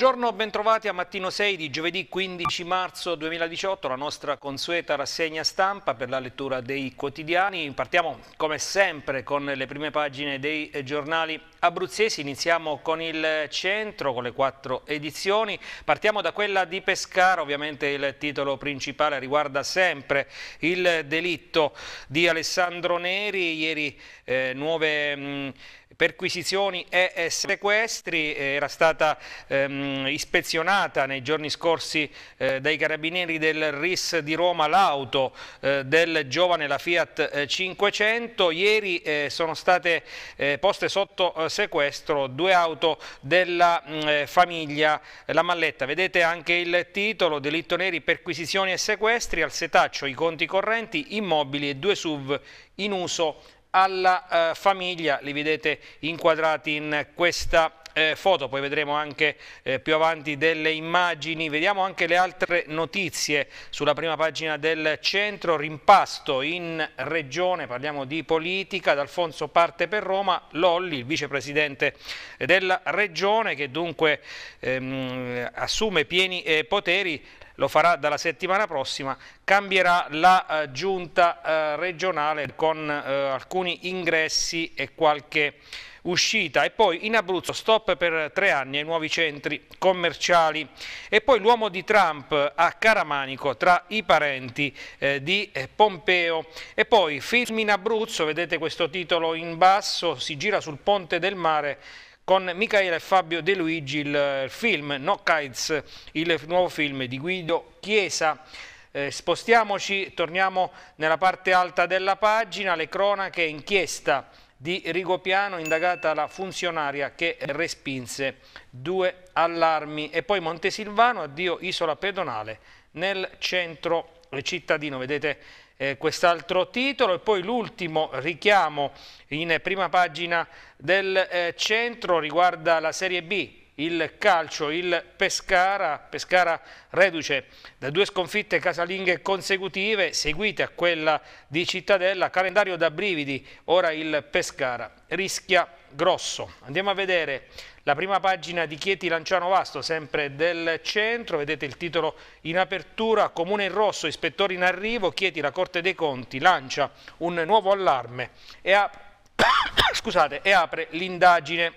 Buongiorno, bentrovati a Mattino 6 di giovedì 15 marzo 2018, la nostra consueta rassegna stampa per la lettura dei quotidiani. Partiamo come sempre con le prime pagine dei eh, giornali abruzzesi, iniziamo con il centro, con le quattro edizioni. Partiamo da quella di Pescara, ovviamente il titolo principale riguarda sempre il delitto di Alessandro Neri. Ieri eh, nuove... Mh, mm, perquisizioni e sequestri, era stata ehm, ispezionata nei giorni scorsi eh, dai carabinieri del RIS di Roma l'auto eh, del giovane, la Fiat 500, eh, ieri eh, sono state eh, poste sotto eh, sequestro due auto della mh, mm, famiglia La Malletta, vedete anche il titolo, delitto neri, perquisizioni e sequestri, al setaccio i conti correnti, immobili e due SUV in uso alla eh, famiglia, li vedete inquadrati in questa eh, foto, poi vedremo anche eh, più avanti delle immagini, vediamo anche le altre notizie sulla prima pagina del centro, rimpasto in regione, parliamo di politica, D'Alfonso parte per Roma, Lolli, il vicepresidente della regione che dunque ehm, assume pieni eh, poteri, lo farà dalla settimana prossima, cambierà la eh, giunta eh, regionale con eh, alcuni ingressi e qualche uscita e poi in Abruzzo stop per tre anni ai nuovi centri commerciali e poi l'uomo di Trump a Caramanico tra i parenti eh, di eh, Pompeo e poi film in Abruzzo, vedete questo titolo in basso, si gira sul ponte del mare con Michaela e Fabio De Luigi il film No Kites, il nuovo film di Guido Chiesa. Eh, spostiamoci, torniamo nella parte alta della pagina, le cronache inchiesta di Rigopiano, indagata la funzionaria che respinse due allarmi. E poi Montesilvano, addio isola pedonale nel centro cittadino. Vedete eh, quest'altro titolo e poi l'ultimo richiamo in prima pagina del eh, centro riguarda la Serie B, il calcio, il Pescara, Pescara reduce da due sconfitte casalinghe consecutive seguite a quella di Cittadella, calendario da brividi, ora il Pescara rischia grosso. Andiamo a vedere la prima pagina di Chieti Lanciano Vasto, sempre del centro, vedete il titolo in apertura, Comune in rosso, ispettori in arrivo, Chieti la Corte dei Conti lancia un nuovo allarme e, ap Scusate, e apre l'indagine.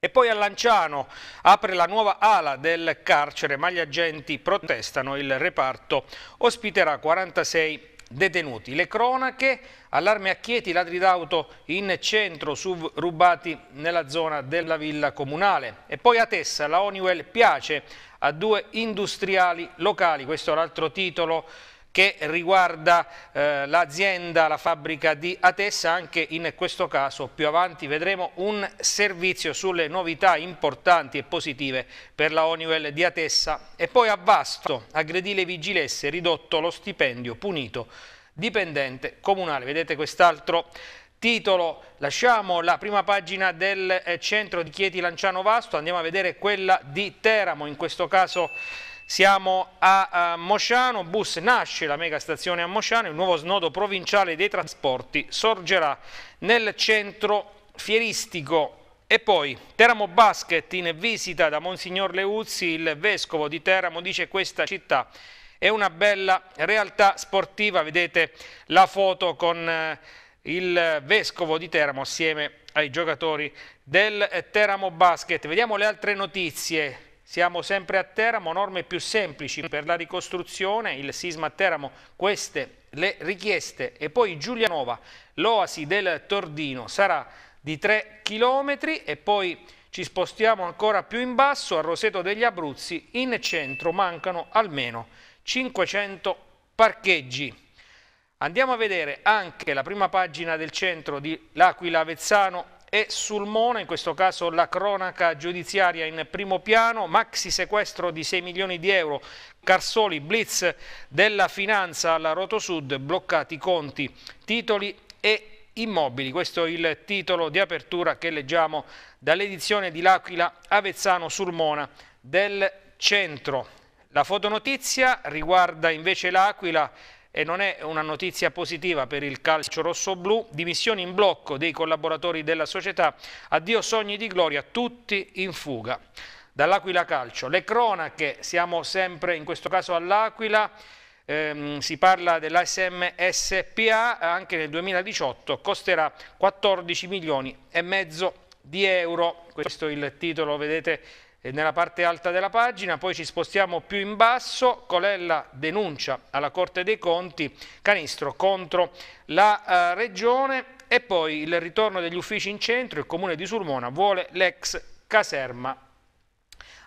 E poi a Lanciano apre la nuova ala del carcere, ma gli agenti protestano, il reparto ospiterà 46 detenuti. Le cronache, allarme a Chieti, ladri d'auto in centro, SUV rubati nella zona della villa comunale. E poi a Tessa, la Honeywell piace a due industriali locali, questo è l'altro titolo che riguarda eh, l'azienda, la fabbrica di Atessa, anche in questo caso più avanti vedremo un servizio sulle novità importanti e positive per la Honeywell di Atessa e poi a Vasto, aggredile vigilesse, ridotto lo stipendio punito dipendente comunale. Vedete quest'altro titolo. Lasciamo la prima pagina del eh, centro di Chieti Lanciano Vasto, andiamo a vedere quella di Teramo, in questo caso siamo a Mosciano, bus nasce la mega stazione a Mosciano, il nuovo snodo provinciale dei trasporti sorgerà nel centro fieristico. E poi Teramo Basket in visita da Monsignor Leuzzi, il vescovo di Teramo, dice questa città è una bella realtà sportiva, vedete la foto con eh, il vescovo di Teramo assieme ai giocatori del eh, Teramo Basket. Vediamo le altre notizie. Siamo sempre a Teramo, norme più semplici per la ricostruzione, il sisma a Teramo, queste le richieste. E poi Giulianova, l'oasi del Tordino sarà di 3 km e poi ci spostiamo ancora più in basso a Roseto degli Abruzzi, in centro mancano almeno 500 parcheggi. Andiamo a vedere anche la prima pagina del centro di L'Aquila Vezzano e Sulmona, in questo caso la cronaca giudiziaria in primo piano, maxi sequestro di 6 milioni di euro, Carsoli, blitz della finanza alla Roto Sud, bloccati conti, titoli e immobili. Questo è il titolo di apertura che leggiamo dall'edizione di L'Aquila Avezzano Sulmona del centro. La fotonotizia riguarda invece l'Aquila e non è una notizia positiva per il calcio rosso-blu, dimissioni in blocco dei collaboratori della società, addio sogni di gloria, tutti in fuga. Dall'Aquila Calcio, le cronache, siamo sempre in questo caso all'Aquila, ehm, si parla dell'ASM SPA, anche nel 2018 costerà 14 milioni e mezzo di euro, questo è il titolo, vedete, eh, nella parte alta della pagina, poi ci spostiamo più in basso, Colella denuncia alla Corte dei Conti, Canistro contro la eh, Regione e poi il ritorno degli uffici in centro, il Comune di Sulmona vuole l'ex caserma.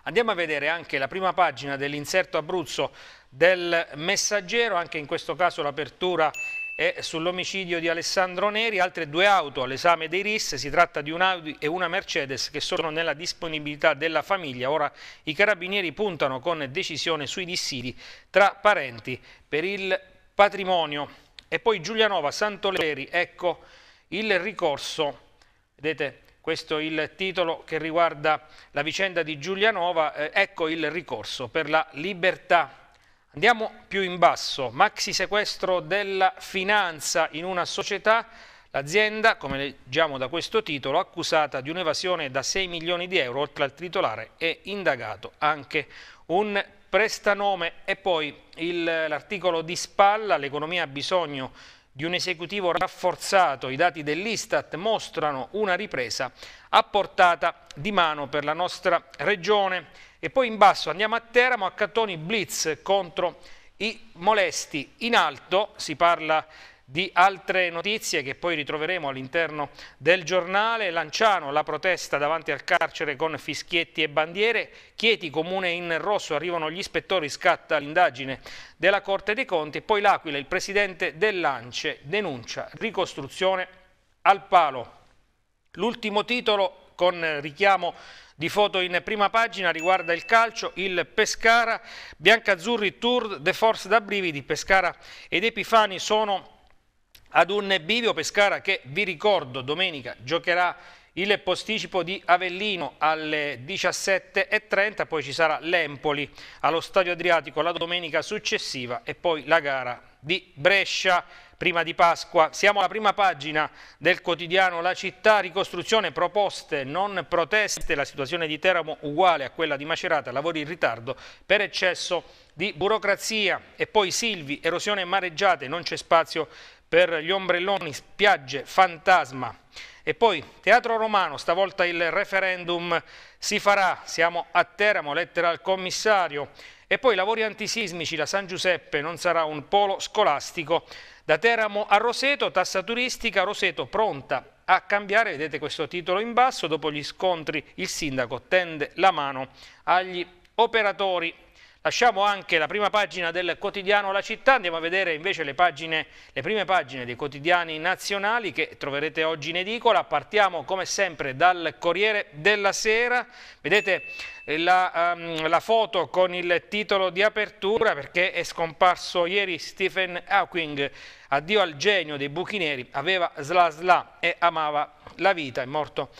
Andiamo a vedere anche la prima pagina dell'inserto Abruzzo del Messaggero, anche in questo caso l'apertura e sull'omicidio di Alessandro Neri altre due auto all'esame dei RIS, si tratta di un Audi e una Mercedes che sono nella disponibilità della famiglia, ora i carabinieri puntano con decisione sui dissidi tra parenti per il patrimonio e poi Giulianova, Santoleri, ecco il ricorso, vedete questo è il titolo che riguarda la vicenda di Giulianova, eh, ecco il ricorso per la libertà Andiamo più in basso, maxi sequestro della finanza in una società, l'azienda, come leggiamo da questo titolo, accusata di un'evasione da 6 milioni di euro, oltre al titolare è indagato anche un prestanome e poi l'articolo di spalla, l'economia ha bisogno di di un esecutivo rafforzato, i dati dell'Istat mostrano una ripresa a portata di mano per la nostra regione. E poi in basso andiamo a Teramo, a Cattoni Blitz contro i molesti. In alto si parla di di altre notizie che poi ritroveremo all'interno del giornale. Lanciano la protesta davanti al carcere con fischietti e bandiere. Chieti, comune in rosso, arrivano gli ispettori, scatta l'indagine della Corte dei Conti. Poi l'Aquila, il presidente dell'Ance, denuncia ricostruzione al palo. L'ultimo titolo con richiamo di foto in prima pagina riguarda il calcio, il Pescara, Biancazzurri Tour, The Force da Brividi, Pescara ed Epifani sono ad un bivio Pescara che, vi ricordo, domenica giocherà il posticipo di Avellino alle 17.30, poi ci sarà l'Empoli allo Stadio Adriatico la domenica successiva e poi la gara di Brescia prima di Pasqua. Siamo alla prima pagina del quotidiano La Città, ricostruzione, proposte, non proteste, la situazione di Teramo uguale a quella di Macerata, lavori in ritardo per eccesso di burocrazia e poi Silvi, erosione mareggiate, non c'è spazio per gli ombrelloni, spiagge, fantasma. E poi Teatro Romano, stavolta il referendum si farà, siamo a Teramo, lettera al commissario. E poi lavori antisismici, la San Giuseppe non sarà un polo scolastico. Da Teramo a Roseto, tassa turistica, Roseto pronta a cambiare, vedete questo titolo in basso, dopo gli scontri il sindaco tende la mano agli operatori. Lasciamo anche la prima pagina del quotidiano La Città, andiamo a vedere invece le, pagine, le prime pagine dei quotidiani nazionali che troverete oggi in edicola. Partiamo come sempre dal Corriere della Sera, vedete eh, la, um, la, foto con il titolo di apertura perché è scomparso ieri Stephen Hawking, addio al genio dei buchi neri, aveva sla sla e amava la vita, è morto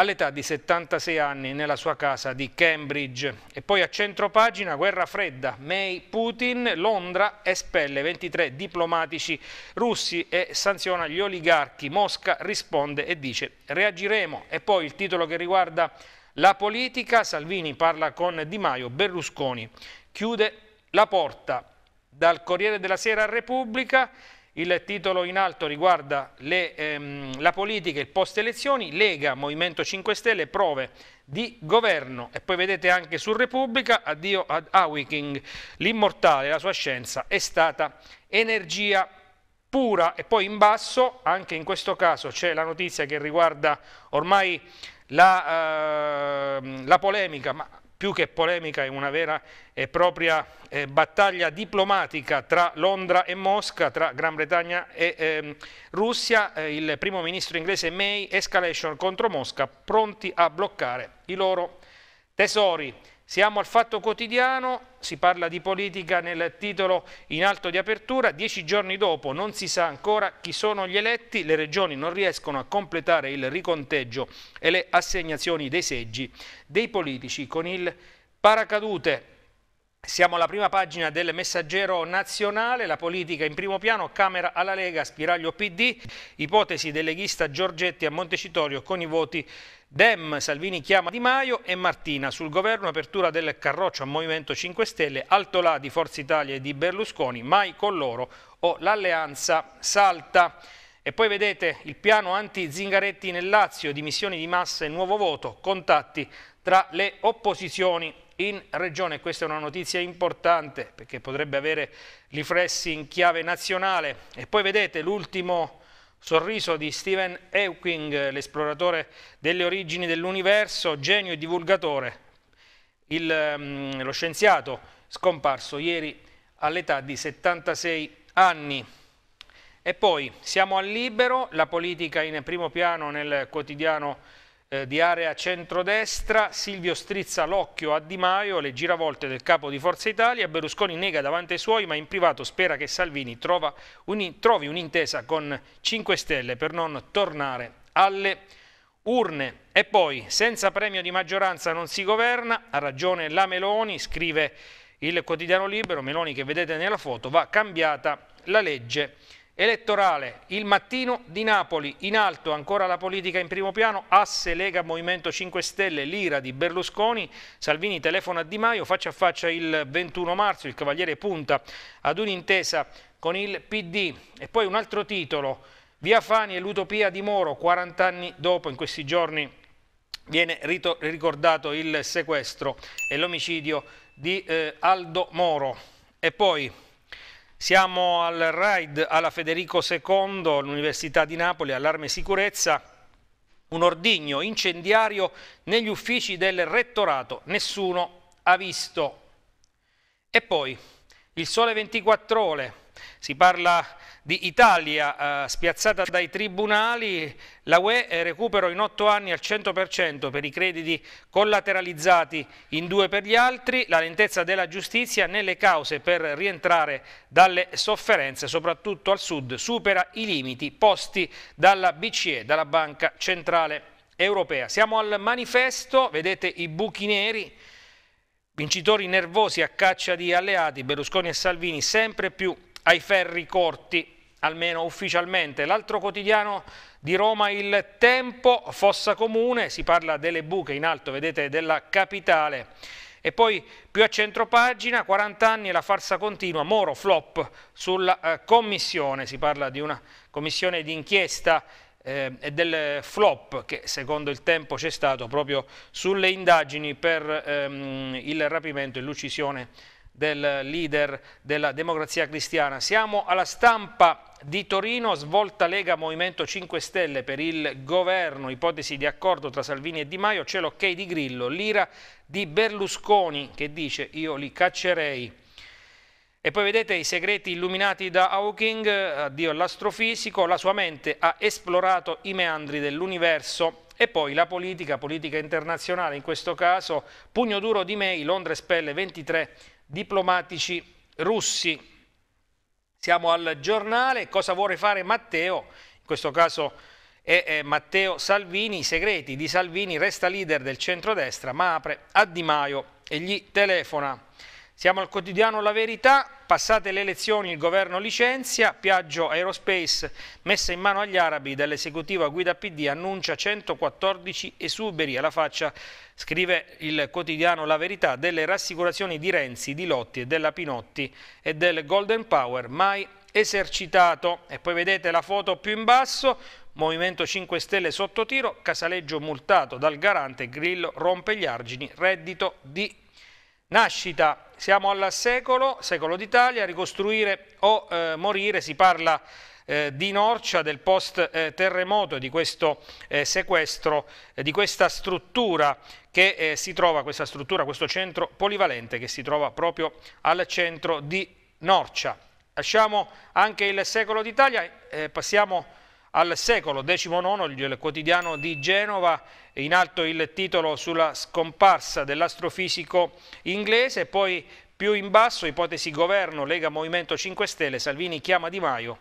all'età di 76 anni nella sua casa di Cambridge. E poi a centro pagina, guerra fredda, May Putin, Londra espelle 23 diplomatici russi e sanziona gli oligarchi, Mosca risponde e dice reagiremo. E poi il titolo che riguarda la politica, Salvini parla con Di Maio, Berlusconi chiude la porta dal Corriere della Sera a Repubblica il titolo in alto riguarda le, ehm, la politica e il post elezioni, Lega, Movimento 5 Stelle, prove di governo. E poi vedete anche su Repubblica, addio ad Awiking, l'immortale, la sua scienza è stata energia pura. E poi in basso, anche in questo caso, c'è la notizia che riguarda ormai la, eh, la polemica, ma più che polemica è una vera e propria eh, battaglia diplomatica tra Londra e Mosca, tra Gran Bretagna e eh, Russia. Eh, il primo ministro inglese May, escalation contro Mosca, pronti a bloccare i loro tesori. Siamo al fatto quotidiano, si parla di politica nel titolo in alto di apertura, dieci giorni dopo non si sa ancora chi sono gli eletti, le regioni non riescono a completare il riconteggio e le assegnazioni dei seggi dei politici con il paracadute siamo alla prima pagina del messaggero nazionale, la politica in primo piano, Camera alla Lega, spiraglio PD, ipotesi del leghista Giorgetti a Montecitorio con i voti Dem, Salvini chiama Di Maio e Martina. Sul governo apertura del carroccio a Movimento 5 Stelle, alto là di Forza Italia e di Berlusconi, mai con loro o l'alleanza salta. E poi vedete il piano anti-Zingaretti nel Lazio, dimissioni di massa e nuovo voto, contatti tra le opposizioni in regione. Questa è una notizia importante perché potrebbe avere riflessi in chiave nazionale. E poi vedete l'ultimo sorriso di Stephen Hawking, l'esploratore delle origini dell'universo, genio e divulgatore, Il, mm, lo scienziato scomparso ieri all'età di 76 anni. E poi siamo al libero, la politica in primo piano nel quotidiano eh, di area centrodestra, Silvio strizza l'occhio a Di Maio, le giravolte del capo di Forza Italia, Berlusconi nega davanti ai suoi ma in privato spera che Salvini un, trovi un'intesa con 5 Stelle per non tornare alle urne. E poi, senza premio di maggioranza non si governa, ha ragione la Meloni, scrive il quotidiano libero, Meloni che vedete nella foto, va cambiata la legge elettorale, il mattino di Napoli, in alto ancora la politica in primo piano, asse Lega Movimento 5 Stelle, l'ira di Berlusconi, Salvini telefona a Di Maio, faccia a faccia il 21 marzo, il Cavaliere punta ad un'intesa con il PD e poi un altro titolo, Via Fani e l'utopia di Moro, 40 anni dopo, in questi giorni viene ricordato il sequestro e l'omicidio di eh, Aldo Moro e poi siamo al RAID alla Federico II, l'Università di Napoli, allarme e sicurezza. Un ordigno incendiario negli uffici del rettorato. Nessuno ha visto. E poi il sole 24 ore, si parla di Italia eh, spiazzata dai tribunali, la UE recupero in otto anni al 100% per i crediti collateralizzati in due per gli altri, la lentezza della giustizia nelle cause per rientrare dalle sofferenze, soprattutto al sud, supera i limiti posti dalla BCE, dalla Banca Centrale Europea. Siamo al manifesto, vedete i buchi neri, vincitori nervosi a caccia di alleati, Berlusconi e Salvini sempre più ai ferri corti, almeno ufficialmente. L'altro quotidiano di Roma, Il Tempo, Fossa Comune, si parla delle buche in alto, vedete, della capitale. E poi più a centro pagina, 40 anni e la farsa continua, Moro flop sulla eh, commissione, si parla di una commissione d'inchiesta eh, e del flop che secondo il tempo c'è stato proprio sulle indagini per ehm, il rapimento e l'uccisione del leader della democrazia cristiana. Siamo alla stampa di Torino, svolta Lega Movimento 5 Stelle per il governo, ipotesi di accordo tra Salvini e Di Maio, c'è l'ok di Grillo, l'ira di Berlusconi che dice io li caccerei. E poi vedete i segreti illuminati da Hawking, addio all'astrofisico, la sua mente ha esplorato i meandri dell'universo e poi la politica, politica internazionale in questo caso, pugno duro di May, Londra espelle 23 diplomatici russi. Siamo al giornale, cosa vuole fare Matteo? In questo caso è Matteo Salvini, i segreti di Salvini, resta leader del centrodestra ma apre a Di Maio e gli telefona. Siamo al quotidiano La Verità, passate le elezioni il governo licenzia, Piaggio Aerospace messa in mano agli arabi dall'esecutiva guida PD annuncia 114 esuberi alla faccia, scrive il quotidiano La Verità, delle rassicurazioni di Renzi, di Lotti e della Pinotti e del Golden Power mai esercitato. E poi vedete la foto più in basso, Movimento 5 Stelle sotto tiro, Casaleggio multato dal garante, Grillo rompe gli argini, reddito di Nascita, siamo al secolo, secolo d'Italia, ricostruire o eh, morire, si parla eh, di Norcia, del post-terremoto, eh, di questo eh, sequestro, eh, di questa struttura che si trova, questa struttura, questo centro polivalente che si trova proprio al centro di Norcia. Lasciamo anche il secolo d'Italia, passiamo al secolo XIX, il quotidiano di Genova in alto il titolo sulla scomparsa dell'astrofisico inglese, poi più in basso ipotesi governo, Lega Movimento 5 Stelle, Salvini chiama Di Maio,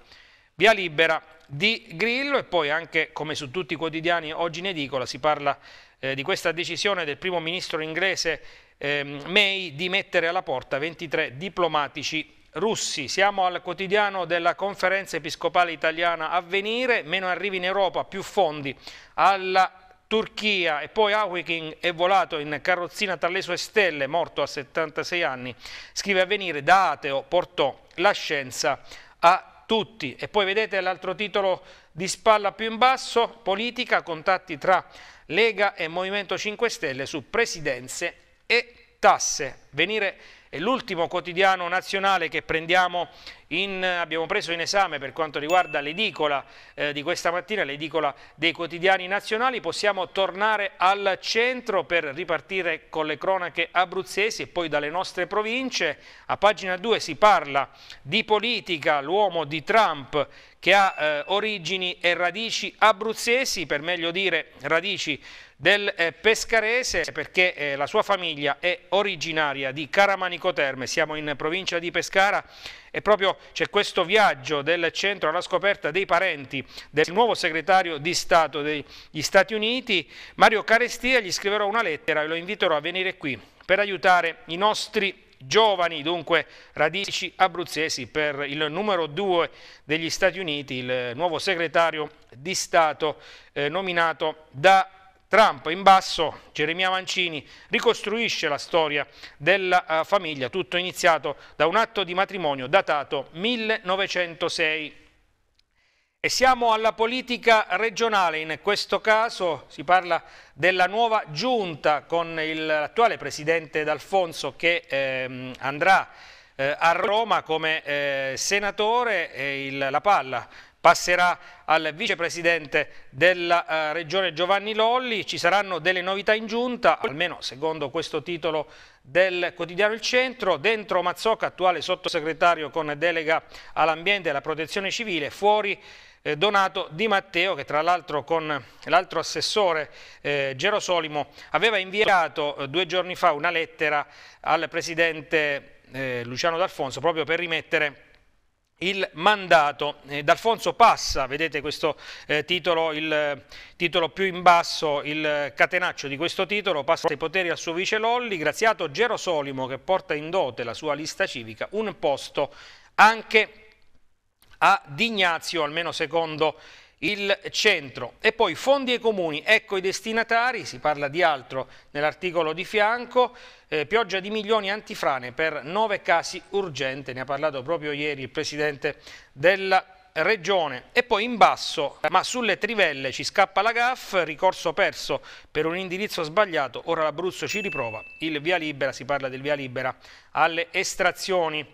via libera di Grillo e poi anche come su tutti i quotidiani oggi in edicola si parla eh, di questa decisione del primo ministro inglese eh, May di mettere alla porta 23 diplomatici russi. Siamo al quotidiano della conferenza episcopale italiana a venire, meno arrivi in Europa, più fondi alla Turchia e poi Hawking è volato in carrozzina tra le sue stelle, morto a 76 anni, scrive venire da ateo portò la scienza a tutti. E poi vedete l'altro titolo di spalla più in basso, politica, contatti tra Lega e Movimento 5 Stelle su presidenze e tasse. Venire è l'ultimo quotidiano nazionale che prendiamo in, abbiamo preso in esame per quanto riguarda l'edicola eh, di questa mattina, l'edicola dei quotidiani nazionali, possiamo tornare al centro per ripartire con le cronache abruzzesi e poi dalle nostre province. A pagina 2 si parla di politica, l'uomo di Trump che ha eh, origini e radici abruzzesi, per meglio dire radici del eh, Pescarese perché eh, la sua famiglia è originaria di Caramanico Terme, siamo in provincia di Pescara e proprio c'è questo viaggio del centro alla scoperta dei parenti del nuovo segretario di Stato degli Stati Uniti, Mario Carestia, gli scriverò una lettera e lo inviterò a venire qui per aiutare i nostri giovani, dunque radici abruzzesi per il numero due degli Stati Uniti, il nuovo segretario di Stato eh, nominato da Trump in basso, Geremia Mancini ricostruisce la storia della eh, famiglia, tutto iniziato da un atto di matrimonio datato 1906. E siamo alla politica regionale, in questo caso si parla della nuova giunta con l'attuale presidente D'Alfonso che ehm, andrà eh, a Roma come eh, senatore, il, la palla passerà al vicepresidente della eh, regione Giovanni Lolli, ci saranno delle novità in giunta, almeno secondo questo titolo del quotidiano Il Centro, dentro Mazzocca, attuale sottosegretario con delega all'ambiente e alla protezione civile, fuori eh, Donato Di Matteo che tra l'altro con l'altro assessore eh, Gerosolimo aveva inviato eh, due giorni fa una lettera al presidente eh, Luciano D'Alfonso proprio per rimettere il mandato. Eh, D'Alfonso passa, vedete questo eh, titolo, il titolo più in basso, il catenaccio di questo titolo, passa i poteri al suo vice Lolli, graziato Gero Solimo che porta in dote la sua lista civica, un posto anche a Dignazio, almeno secondo il centro. E poi fondi ai comuni, ecco i destinatari, si parla di altro nell'articolo di fianco, eh, pioggia di milioni antifrane per nove casi urgenti, ne ha parlato proprio ieri il Presidente della Regione. E poi in basso, ma sulle trivelle ci scappa la GAF, ricorso perso per un indirizzo sbagliato, ora l'Abruzzo ci riprova, il via libera, si parla del via libera alle estrazioni.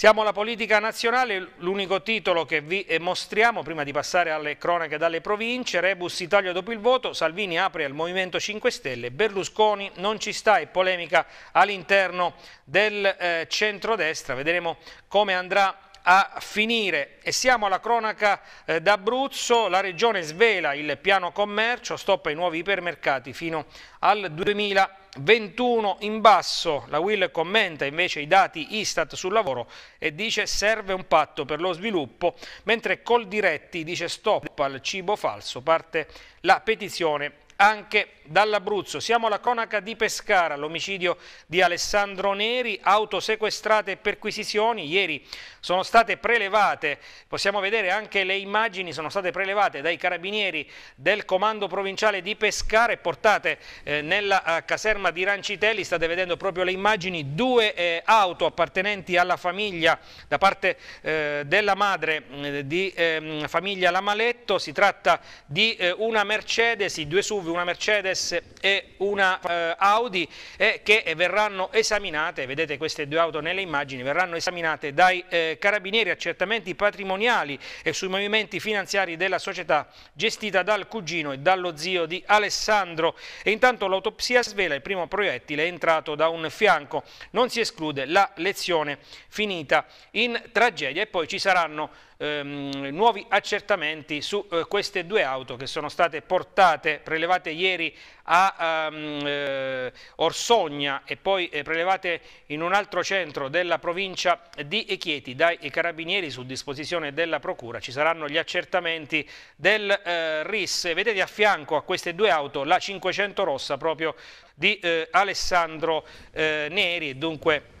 Siamo alla politica nazionale, l'unico titolo che vi eh, mostriamo prima di passare alle cronache dalle province, Rebus Italia dopo il voto, Salvini apre al Movimento 5 Stelle, Berlusconi non ci sta e polemica all'interno del eh, centrodestra, vedremo come andrà a finire. E siamo alla cronaca eh, d'Abruzzo, la regione svela il piano commercio, stoppa i nuovi ipermercati fino al 2021 in basso. La Will commenta invece i dati Istat sul lavoro e dice serve un patto per lo sviluppo, mentre Coldiretti dice stop al cibo falso, parte la petizione anche dall'Abruzzo. Siamo alla conaca di Pescara, l'omicidio di Alessandro Neri, auto sequestrate e perquisizioni. Ieri sono state prelevate, possiamo vedere anche le immagini, sono state prelevate dai carabinieri del comando provinciale di Pescara e portate eh, nella eh, caserma di Rancitelli. State vedendo proprio le immagini, due eh, auto appartenenti alla famiglia da parte della madre di ehm, famiglia Lamaletto. Si tratta di una Mercedes, i due SUV, una Mercedes RS e una eh, Audi eh, che verranno esaminate, vedete queste due auto nelle immagini, verranno esaminate dai eh, carabinieri accertamenti patrimoniali e sui movimenti finanziari della società gestita dal cugino e dallo zio di Alessandro e intanto l'autopsia svela il primo proiettile è entrato da un fianco, non si esclude la lezione finita in tragedia e poi ci saranno ehm, nuovi accertamenti su eh, queste due auto che sono state portate, prelevate ieri a ehm, eh, Orsogna e poi eh, prelevate in un altro centro della provincia di Echieti dai carabinieri su disposizione della procura. Ci saranno gli accertamenti del eh, RIS. Vedete a fianco a queste due auto la 500 rossa proprio di eh, Alessandro eh, Neri dunque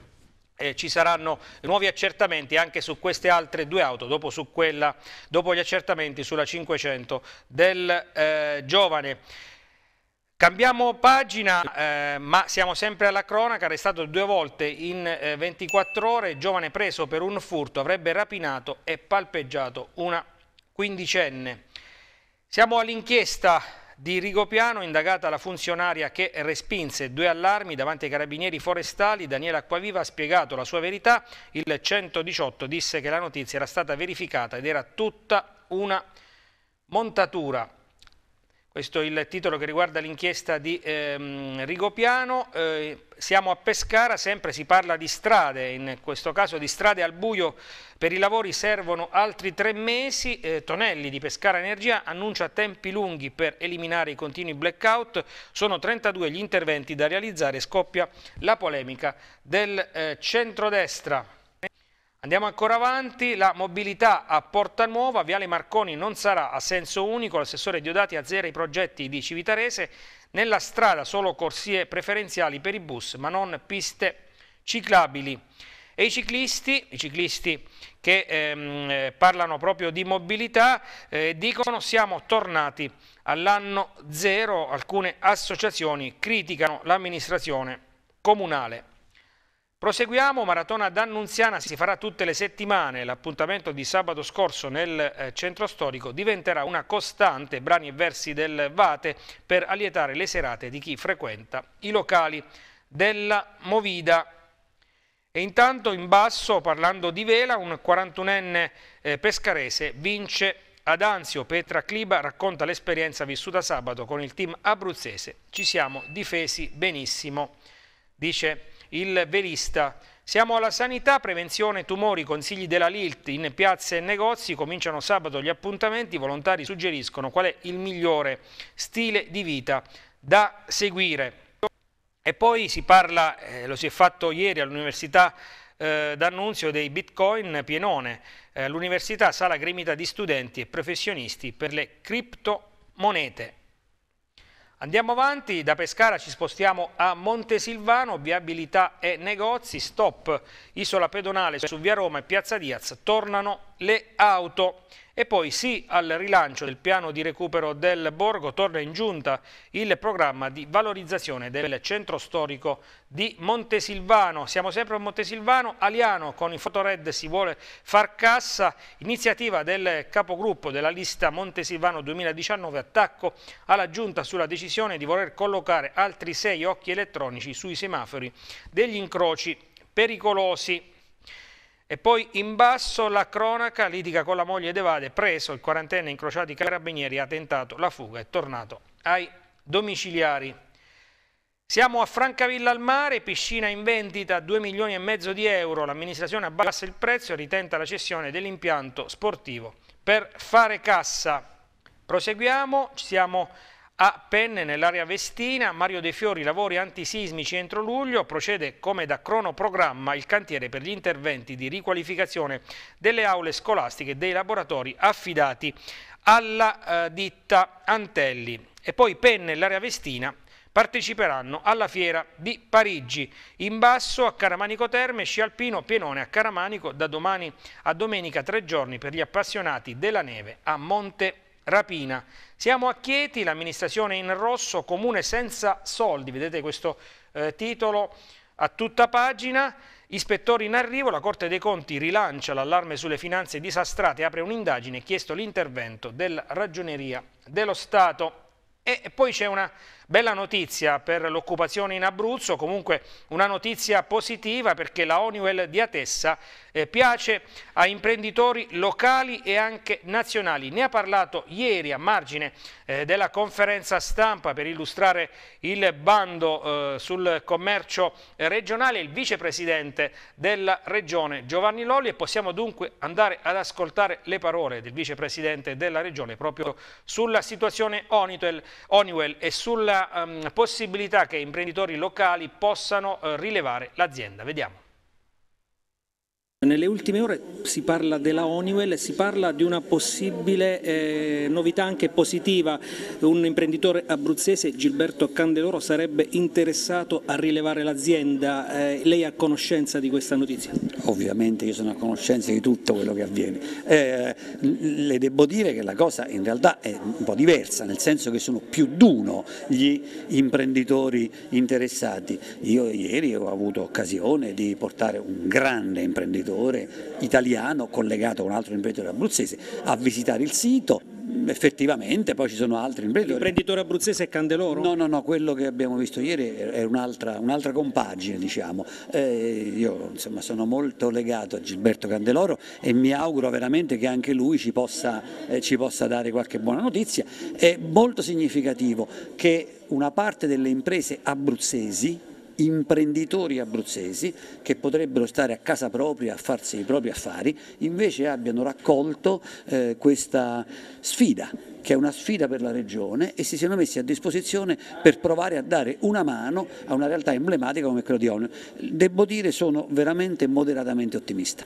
eh, ci saranno nuovi accertamenti anche su queste altre due auto, dopo, su quella, dopo gli accertamenti sulla 500 del eh, giovane. Cambiamo pagina, eh, ma siamo sempre alla cronaca, arrestato due volte in 24 eh, ore, giovane preso per un furto, avrebbe rapinato e palpeggiato una quindicenne. Siamo all'inchiesta di Rigopiano, indagata la funzionaria che respinse due allarmi davanti ai carabinieri forestali, Daniela Acquaviva ha spiegato la sua verità, il 118 disse che la notizia era stata verificata ed era tutta una montatura questo è il titolo che riguarda l'inchiesta di ehm, Rigopiano. Eh, siamo a Pescara, sempre si parla di strade, in questo caso di strade al buio. Per i lavori servono altri tre mesi. Eh, Tonelli di Pescara Energia annuncia tempi lunghi per eliminare i continui blackout. Sono 32 gli interventi da realizzare. Scoppia la polemica del eh, centrodestra. Andiamo ancora avanti, la mobilità a Porta Nuova, Viale Marconi non sarà a senso unico, l'assessore Diodati azzera i progetti di Civitarese, nella strada solo corsie preferenziali per i bus ma non piste ciclabili. E i ciclisti, i ciclisti che ehm, parlano proprio di mobilità, eh, dicono siamo tornati all'anno zero, alcune associazioni criticano l'amministrazione comunale. Proseguiamo, Maratona d'Annunziana si farà tutte le settimane, l'appuntamento di sabato scorso nel eh, centro storico diventerà una costante, brani e versi del Vate per allietare le serate di chi frequenta i locali della Movida. E intanto in basso, parlando di vela, un 41enne eh, pescarese vince ad Anzio. Petra Cliba racconta l'esperienza vissuta sabato con il team abruzzese. Ci siamo difesi benissimo, dice il Verista. Siamo alla sanità, prevenzione tumori, consigli della LILT in piazze e negozi, cominciano sabato gli appuntamenti, i volontari suggeriscono qual è il migliore stile di vita da seguire. E poi si parla, eh, lo si è fatto ieri all'Università eh, d'Annunzio, dei bitcoin pienone, eh, l'Università sala gremita di studenti e professionisti per le criptomonete. Andiamo avanti, da Pescara ci spostiamo a Montesilvano, viabilità e negozi, stop, isola pedonale su via Roma e piazza Diaz, tornano le auto. E poi sì al rilancio del piano di recupero del Borgo, torna in giunta il programma di valorizzazione del centro storico di Montesilvano. Siamo sempre a Montesilvano, Aliano con il Fotored si vuole far cassa, iniziativa del capogruppo della lista Montesilvano 2019, attacco alla giunta sulla decisione di voler collocare altri sei occhi elettronici sui semafori degli incroci pericolosi. E poi in basso la cronaca, litiga con la moglie ed evade, preso il quarantenne incrociato i carabinieri, ha tentato la fuga, è tornato ai domiciliari. Siamo a Francavilla al mare, piscina in vendita 2 milioni e mezzo di euro, l'amministrazione abbassa il prezzo e ritenta la cessione dell'impianto sportivo per fare cassa. Proseguiamo, siamo a Penne nell'area Vestina, Mario De Fiori lavori antisismici entro luglio, procede come da cronoprogramma il cantiere per gli interventi di riqualificazione delle aule scolastiche e dei laboratori affidati alla eh, ditta Antelli. E poi Penne e l'area Vestina parteciperanno alla fiera di Parigi. In basso a Caramanico Terme, sci alpino, pienone a Caramanico da domani a domenica tre giorni per gli appassionati della neve a Monte rapina. Siamo a Chieti, l'amministrazione in rosso, comune senza soldi, vedete questo eh, titolo a tutta pagina, ispettori in arrivo, la Corte dei Conti rilancia l'allarme sulle finanze disastrate, apre un'indagine, chiesto l'intervento della ragioneria dello Stato. E poi c'è una Bella notizia per l'occupazione in Abruzzo, comunque una notizia positiva perché la Oniwell di Atessa eh, piace a imprenditori locali e anche nazionali. Ne ha parlato ieri a margine eh, della conferenza stampa per illustrare il bando eh, sul commercio regionale il vicepresidente della regione Giovanni Lolli e possiamo dunque andare ad ascoltare le parole del vicepresidente della regione proprio sulla situazione Oniwell e sulla um, possibilità che imprenditori locali possano uh, rilevare l'azienda. Vediamo. Nelle ultime ore si parla della Honeywell e si parla di una possibile eh, novità anche positiva. Un imprenditore abruzzese, Gilberto Candeloro, sarebbe interessato a rilevare l'azienda. Eh, lei ha conoscenza di questa notizia? Ovviamente io sono a conoscenza di tutto quello che avviene. Eh, le devo dire che la cosa in realtà è un po' diversa, nel senso che sono più d'uno gli imprenditori interessati. Io ieri ho avuto occasione di portare un grande imprenditore imprenditore italiano collegato con un altro imprenditore abruzzese a visitare il sito, effettivamente poi ci sono altri imprenditori. L'imprenditore abruzzese è Candeloro? No, no, no, quello che abbiamo visto ieri è un'altra, un compagine diciamo. Eh, io insomma, sono molto legato a Gilberto Candeloro e mi auguro veramente che anche lui ci possa, eh, ci possa dare qualche buona notizia. È molto significativo che una parte delle imprese abruzzesi imprenditori abruzzesi che potrebbero stare a casa propria a farsi i propri affari, invece abbiano raccolto eh, questa sfida che è una sfida per la regione e si siano messi a disposizione per provare a dare una mano a una realtà emblematica come quella di Onio. Devo dire sono veramente moderatamente ottimista.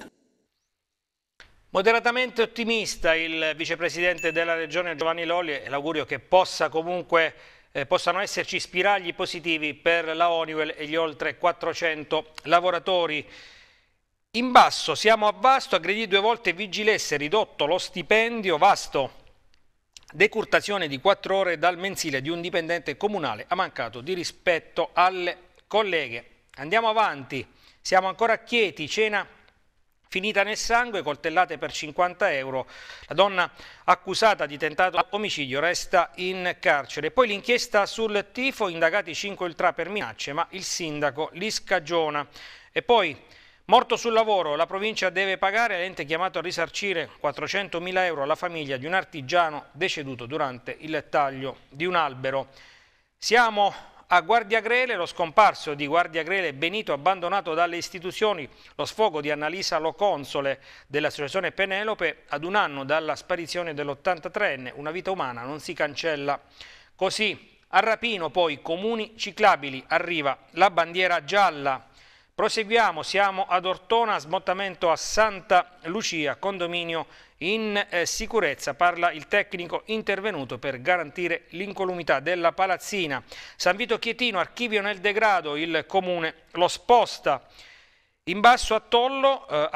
Moderatamente ottimista il vicepresidente della regione Giovanni Lolli e l'augurio che possa comunque eh, possano esserci spiragli positivi per la Honeywell e gli oltre 400 lavoratori. In basso, siamo a Vasto, aggredì due volte Vigilesse, ridotto lo stipendio, Vasto decurtazione di quattro ore dal mensile di un dipendente comunale ha mancato di rispetto alle colleghe. Andiamo avanti, siamo ancora a Chieti, cena finita nel sangue, coltellate per 50 euro. La donna accusata di tentato omicidio resta in carcere. Poi l'inchiesta sul tifo, indagati 5 ultra per minacce, ma il sindaco li scagiona. E poi... Morto sul lavoro, la provincia deve pagare l'ente chiamato a risarcire 400 mila euro alla famiglia di un artigiano deceduto durante il taglio di un albero. Siamo a Guardia Grele, lo scomparso di Guardia Grele Benito abbandonato dalle istituzioni, lo sfogo di Annalisa Loconsole dell'associazione Penelope ad un anno dalla sparizione dell'83enne, una vita umana non si cancella. Così a Rapino poi comuni ciclabili arriva la bandiera gialla Proseguiamo, siamo ad Ortona, smottamento a Santa Lucia, condominio in eh, sicurezza, parla il tecnico intervenuto per garantire l'incolumità della palazzina. San Vito Chietino, archivio nel degrado, il comune lo sposta. In basso a Tollo, eh,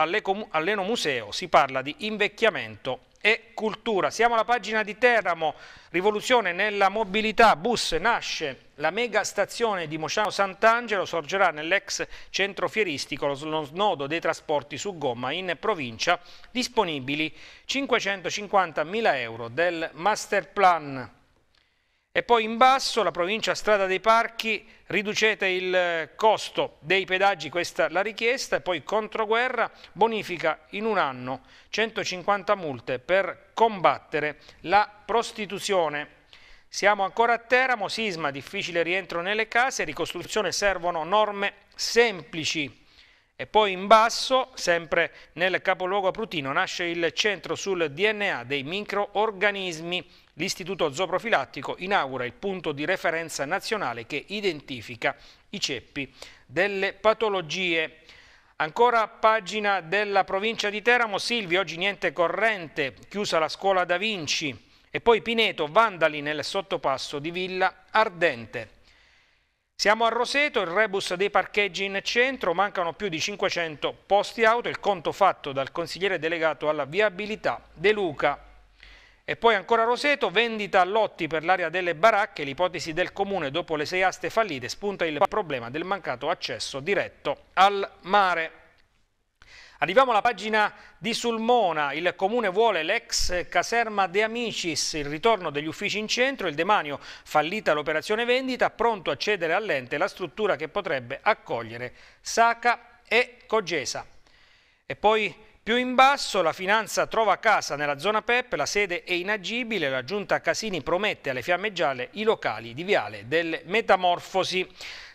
all'Enomuseo, si parla di invecchiamento e cultura. Siamo alla pagina di Teramo, rivoluzione nella mobilità, bus nasce la mega stazione di Mociano Sant'Angelo, sorgerà nell'ex centro fieristico lo snodo dei trasporti su gomma in provincia, disponibili 550 mila euro del master plan e poi in basso la provincia strada dei parchi, riducete il eh, costo dei pedaggi, questa la richiesta, e poi controguerra, bonifica in un anno 150 multe per combattere la prostituzione. Siamo ancora a Teramo, sisma, difficile rientro nelle case, ricostruzione servono norme semplici. E poi in basso, sempre nel capoluogo aprutino, nasce il Centro sul DNA dei microorganismi. L'Istituto Zooprofilattico inaugura il punto di referenza nazionale che identifica i ceppi delle patologie. Ancora pagina della provincia di Teramo, Silvio, oggi niente corrente, chiusa la scuola Da Vinci. E poi Pineto, vandali nel sottopasso di Villa Ardente. Siamo a Roseto, il rebus dei parcheggi in centro, mancano più di 500 posti auto, il conto fatto dal consigliere delegato alla viabilità De Luca. E poi ancora Roseto, vendita a lotti per l'area delle baracche, l'ipotesi del comune dopo le sei aste fallite spunta il problema del mancato accesso diretto al mare. Arriviamo alla pagina di Sulmona, il comune vuole l'ex caserma De Amicis, il ritorno degli uffici in centro, il demanio fallita l'operazione vendita, pronto a cedere all'ente la struttura che potrebbe accogliere Saca e Cogesa. E poi più in basso la finanza trova casa nella zona PEP, la sede è inagibile, la giunta Casini promette alle fiamme gialle i locali di Viale delle Metamorfosi.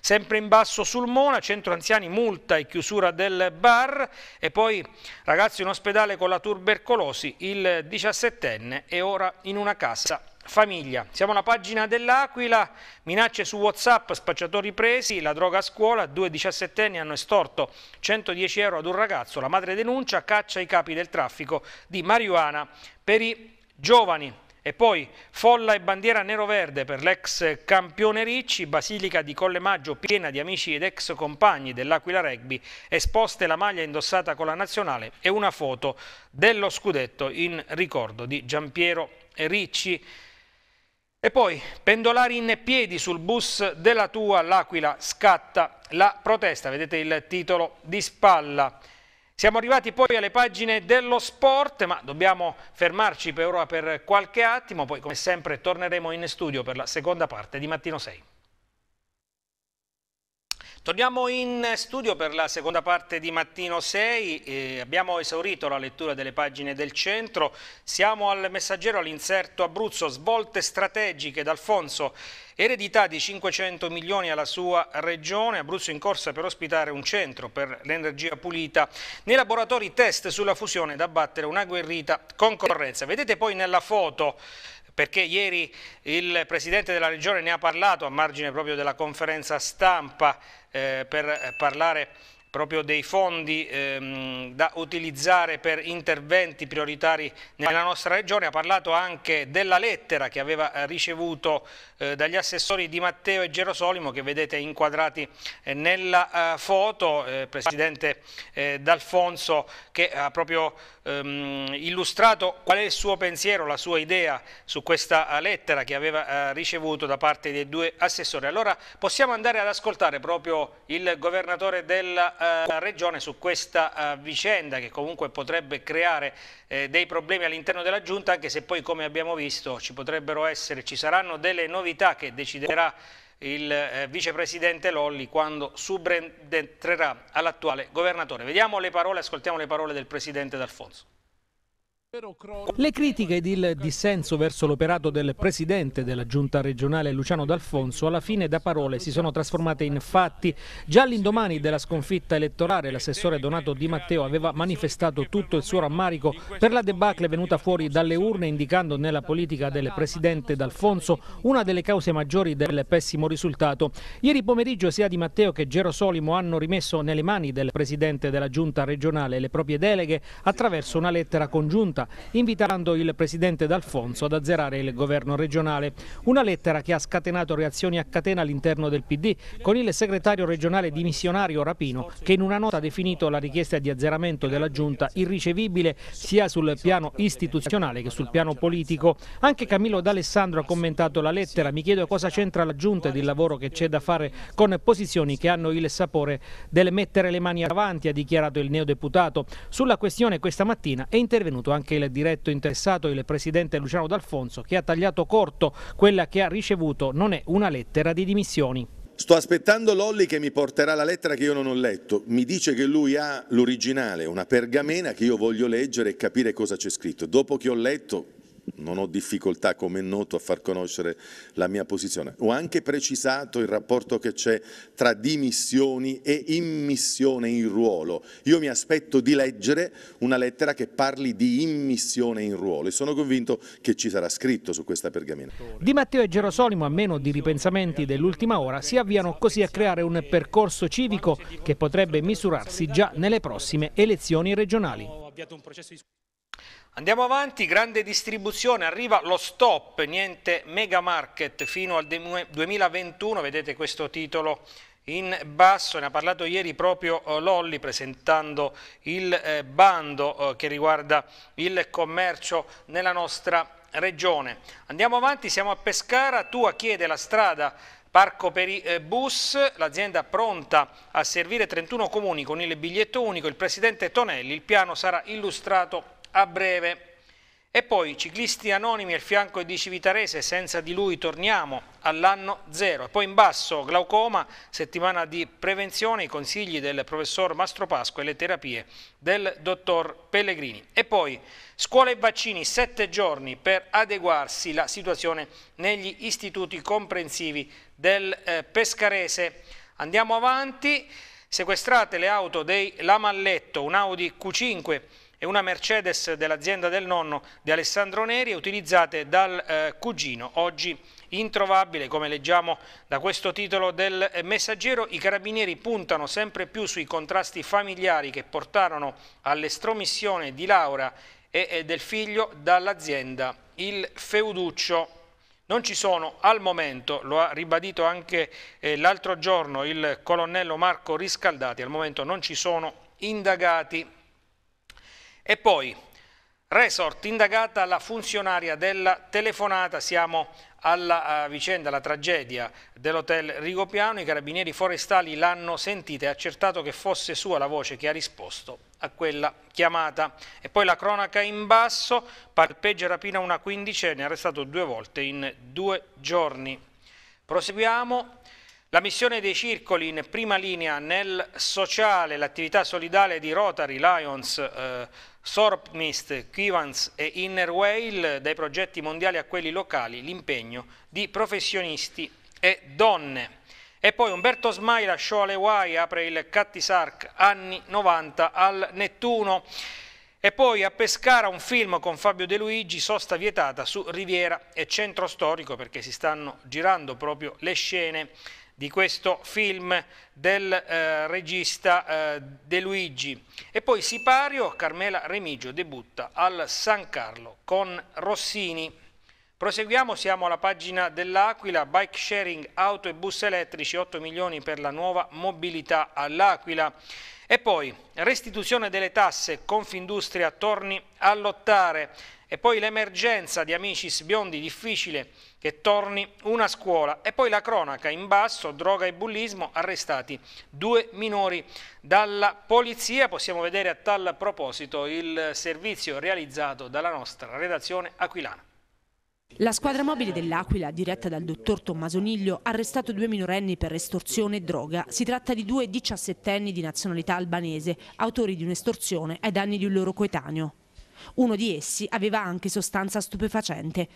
Sempre in basso Sulmona, centro anziani multa e chiusura del bar e poi ragazzi in ospedale con la tubercolosi, il 17enne è ora in una cassa famiglia. Siamo alla pagina dell'Aquila, minacce su Whatsapp, spacciatori presi, la droga a scuola, due diciassettenni hanno estorto 110 euro ad un ragazzo, la madre denuncia, caccia i capi del traffico di marijuana per i giovani. E poi folla e bandiera nero-verde per l'ex campione Ricci, basilica di Collemaggio piena di amici ed ex compagni dell'Aquila Rugby, esposte la maglia indossata con la nazionale e una foto dello scudetto in ricordo di Giampiero Ricci. E poi, pendolari in piedi sul bus della tua, l'Aquila scatta la protesta, vedete il titolo di spalla. Siamo arrivati poi alle pagine dello sport, ma dobbiamo fermarci per ora per qualche attimo, poi come sempre torneremo in studio per la seconda parte di Mattino 6. Torniamo in studio per la seconda parte di Mattino 6, eh, abbiamo esaurito la lettura delle pagine del centro, siamo al messaggero all'inserto Abruzzo, svolte strategiche d'Alfonso, eredità di 500 milioni alla sua regione, Abruzzo in corsa per ospitare un centro per l'energia pulita, nei laboratori test sulla fusione da battere una guerrita concorrenza. Vedete poi nella foto perché ieri il Presidente della Regione ne ha parlato a margine proprio della conferenza stampa eh, per parlare proprio dei fondi ehm, da utilizzare per interventi prioritari nella nostra regione, ha parlato anche della lettera che aveva eh, ricevuto eh, dagli assessori Di Matteo e Gerosolimo che vedete inquadrati eh, nella eh, foto, eh, Presidente eh, D'Alfonso che ha proprio ehm, illustrato qual è il suo pensiero, la sua idea su questa eh, lettera che aveva ricevuto da parte dei due assessori. Allora possiamo andare ad ascoltare proprio il governatore della eh, Regione su questa eh, vicenda che comunque potrebbe creare eh, dei problemi all'interno della Giunta anche se poi come abbiamo visto ci potrebbero essere, ci saranno delle novità che deciderà il eh, vicepresidente Lolli quando subentrerà all'attuale governatore. Vediamo le parole, ascoltiamo le parole del presidente D'Alfonso. Le critiche ed il dissenso verso l'operato del presidente della giunta regionale Luciano D'Alfonso alla fine da parole si sono trasformate in fatti. Già all'indomani della sconfitta elettorale l'assessore Donato Di Matteo aveva manifestato tutto il suo rammarico per la debacle venuta fuori dalle urne indicando nella politica del presidente D'Alfonso una delle cause maggiori del pessimo risultato. Ieri pomeriggio sia Di Matteo che Gerosolimo hanno rimesso nelle mani del presidente della giunta regionale le proprie deleghe attraverso una lettera congiunta Giunta, invitando il presidente D'Alfonso ad azzerare il governo regionale. Una lettera che ha scatenato reazioni a catena all'interno del PD, con il segretario regionale dimissionario Rapino, che in una nota ha definito la richiesta di azzeramento della Giunta irricevibile sia sul piano istituzionale che sul piano politico. Anche Camillo D'Alessandro ha commentato la lettera, mi chiedo cosa c'entra la Giunta ed il lavoro che c'è da fare con posizioni che hanno il sapore del mettere le mani avanti, ha dichiarato il neodeputato. Sulla questione questa mattina è intervenuto anche perché il diretto interessato è il presidente Luciano D'Alfonso che ha tagliato corto quella che ha ricevuto non è una lettera di dimissioni. Sto aspettando Lolli che mi porterà la lettera che io non ho letto. Mi dice che lui ha l'originale, una pergamena che io voglio leggere e capire cosa c'è scritto. Dopo che ho letto non ho difficoltà, come è noto, a far conoscere la mia posizione. Ho anche precisato il rapporto che c'è tra dimissioni e immissione in ruolo. Io mi aspetto di leggere una lettera che parli di immissione in ruolo e sono convinto che ci sarà scritto su questa pergamena. Di Matteo e Gerosolimo, a meno di ripensamenti dell'ultima ora, si avviano così a creare un percorso civico che potrebbe misurarsi già nelle prossime elezioni regionali. Andiamo avanti, grande distribuzione, arriva lo stop, niente mega market fino al 2021, vedete questo titolo in basso, ne ha parlato ieri proprio eh, Lolli presentando il eh, bando eh, che riguarda il commercio nella nostra regione. Andiamo avanti, siamo a Pescara, Tua chiede la strada Parco per i bus, l'azienda pronta a servire 31 comuni con il biglietto unico, il presidente Tonelli, il piano sarà illustrato a breve. E poi ciclisti anonimi al fianco di Civitarese, senza di lui torniamo all'anno zero. E poi in basso glaucoma, settimana di prevenzione, i consigli del professor Mastro Pasqua e le terapie del dottor Pellegrini. E poi scuola e vaccini, sette giorni per adeguarsi alla situazione negli istituti comprensivi del eh, Pescarese. Andiamo avanti, sequestrate le auto dei Lamalletto, un Audi Q5 e una Mercedes dell'azienda del nonno di Alessandro Neri utilizzate dal eh, cugino, oggi introvabile, come leggiamo da questo titolo del eh, messaggero, i carabinieri puntano sempre più sui contrasti familiari che portarono all'estromissione di Laura e, e eh, del figlio dall'azienda il feuduccio. Non ci sono al momento, lo ha ribadito anche eh, l'altro giorno il colonnello Marco Riscaldati, al momento non ci sono indagati e poi, Resort, indagata la funzionaria della telefonata, siamo alla vicenda, alla tragedia dell'hotel Rigopiano, i carabinieri forestali l'hanno sentita e accertato che fosse sua la voce che ha risposto a quella chiamata. E poi la cronaca in basso, palpeggia rapina una quindicenne, arrestato due volte in due giorni. Proseguiamo la missione dei circoli in prima linea nel sociale, l'attività solidale di Rotary, Lions, eh, Sorpmist, Kivans e Inner Whale, dai progetti mondiali a quelli locali, l'impegno di professionisti e donne. E poi Umberto Smai la show alle Hawaii, apre il Cattisarc anni 90 al Nettuno. E poi a Pescara un film con Fabio De Luigi, sosta vietata su Riviera e Centro Storico perché si stanno girando proprio le scene di questo film del eh, regista eh, De Luigi. E poi Sipario, Carmela Remigio debutta al San Carlo con Rossini. Proseguiamo, siamo alla pagina dell'Aquila, bike sharing, auto e bus elettrici, 8 milioni per la nuova mobilità all'Aquila. E poi restituzione delle tasse, Confindustria torni a lottare e poi l'emergenza di Amicis Biondi difficile che torni una scuola e poi la cronaca in basso, droga e bullismo, arrestati due minori dalla polizia. Possiamo vedere a tal proposito il servizio realizzato dalla nostra redazione aquilana. La squadra mobile dell'Aquila, diretta dal dottor Tommaso Niglio, ha arrestato due minorenni per estorsione e droga. Si tratta di due diciassettenni di nazionalità albanese, autori di un'estorsione ai danni di un loro coetaneo. Uno di essi aveva anche sostanza stupefacente.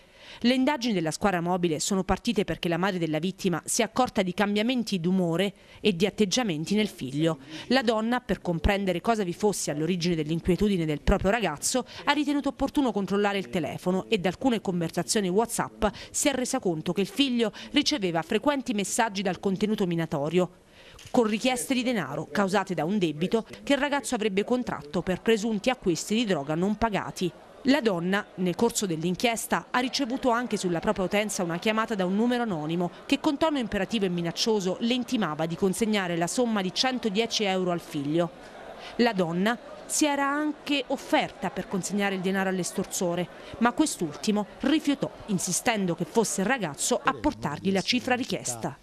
Le indagini della squadra mobile sono partite perché la madre della vittima si è accorta di cambiamenti d'umore e di atteggiamenti nel figlio. La donna, per comprendere cosa vi fosse all'origine dell'inquietudine del proprio ragazzo, ha ritenuto opportuno controllare il telefono e da alcune conversazioni WhatsApp si è resa conto che il figlio riceveva frequenti messaggi dal contenuto minatorio con richieste di denaro causate da un debito che il ragazzo avrebbe contratto per presunti acquisti di droga non pagati. La donna, nel corso dell'inchiesta, ha ricevuto anche sulla propria utenza una chiamata da un numero anonimo che con tono imperativo e minaccioso le intimava di consegnare la somma di 110 euro al figlio. La donna si era anche offerta per consegnare il denaro all'estorsore, ma quest'ultimo rifiutò, insistendo che fosse il ragazzo a portargli la cifra richiesta.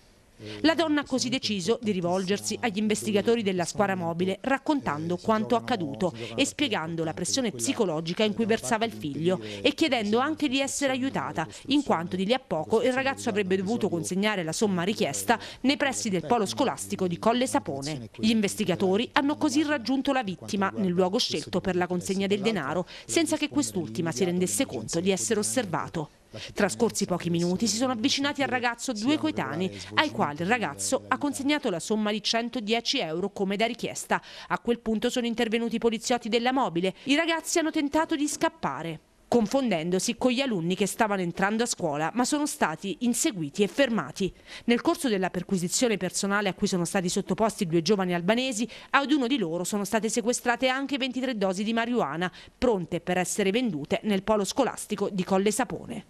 La donna ha così deciso di rivolgersi agli investigatori della squadra mobile raccontando quanto accaduto e spiegando la pressione psicologica in cui versava il figlio e chiedendo anche di essere aiutata in quanto di lì a poco il ragazzo avrebbe dovuto consegnare la somma richiesta nei pressi del polo scolastico di Colle Sapone. Gli investigatori hanno così raggiunto la vittima nel luogo scelto per la consegna del denaro senza che quest'ultima si rendesse conto di essere osservato. Trascorsi pochi minuti si sono avvicinati al ragazzo due coetanei, ai quali il ragazzo ha consegnato la somma di 110 euro come da richiesta. A quel punto sono intervenuti i poliziotti della mobile. I ragazzi hanno tentato di scappare confondendosi con gli alunni che stavano entrando a scuola ma sono stati inseguiti e fermati. Nel corso della perquisizione personale a cui sono stati sottoposti due giovani albanesi, ad uno di loro sono state sequestrate anche 23 dosi di marijuana, pronte per essere vendute nel polo scolastico di Colle Sapone.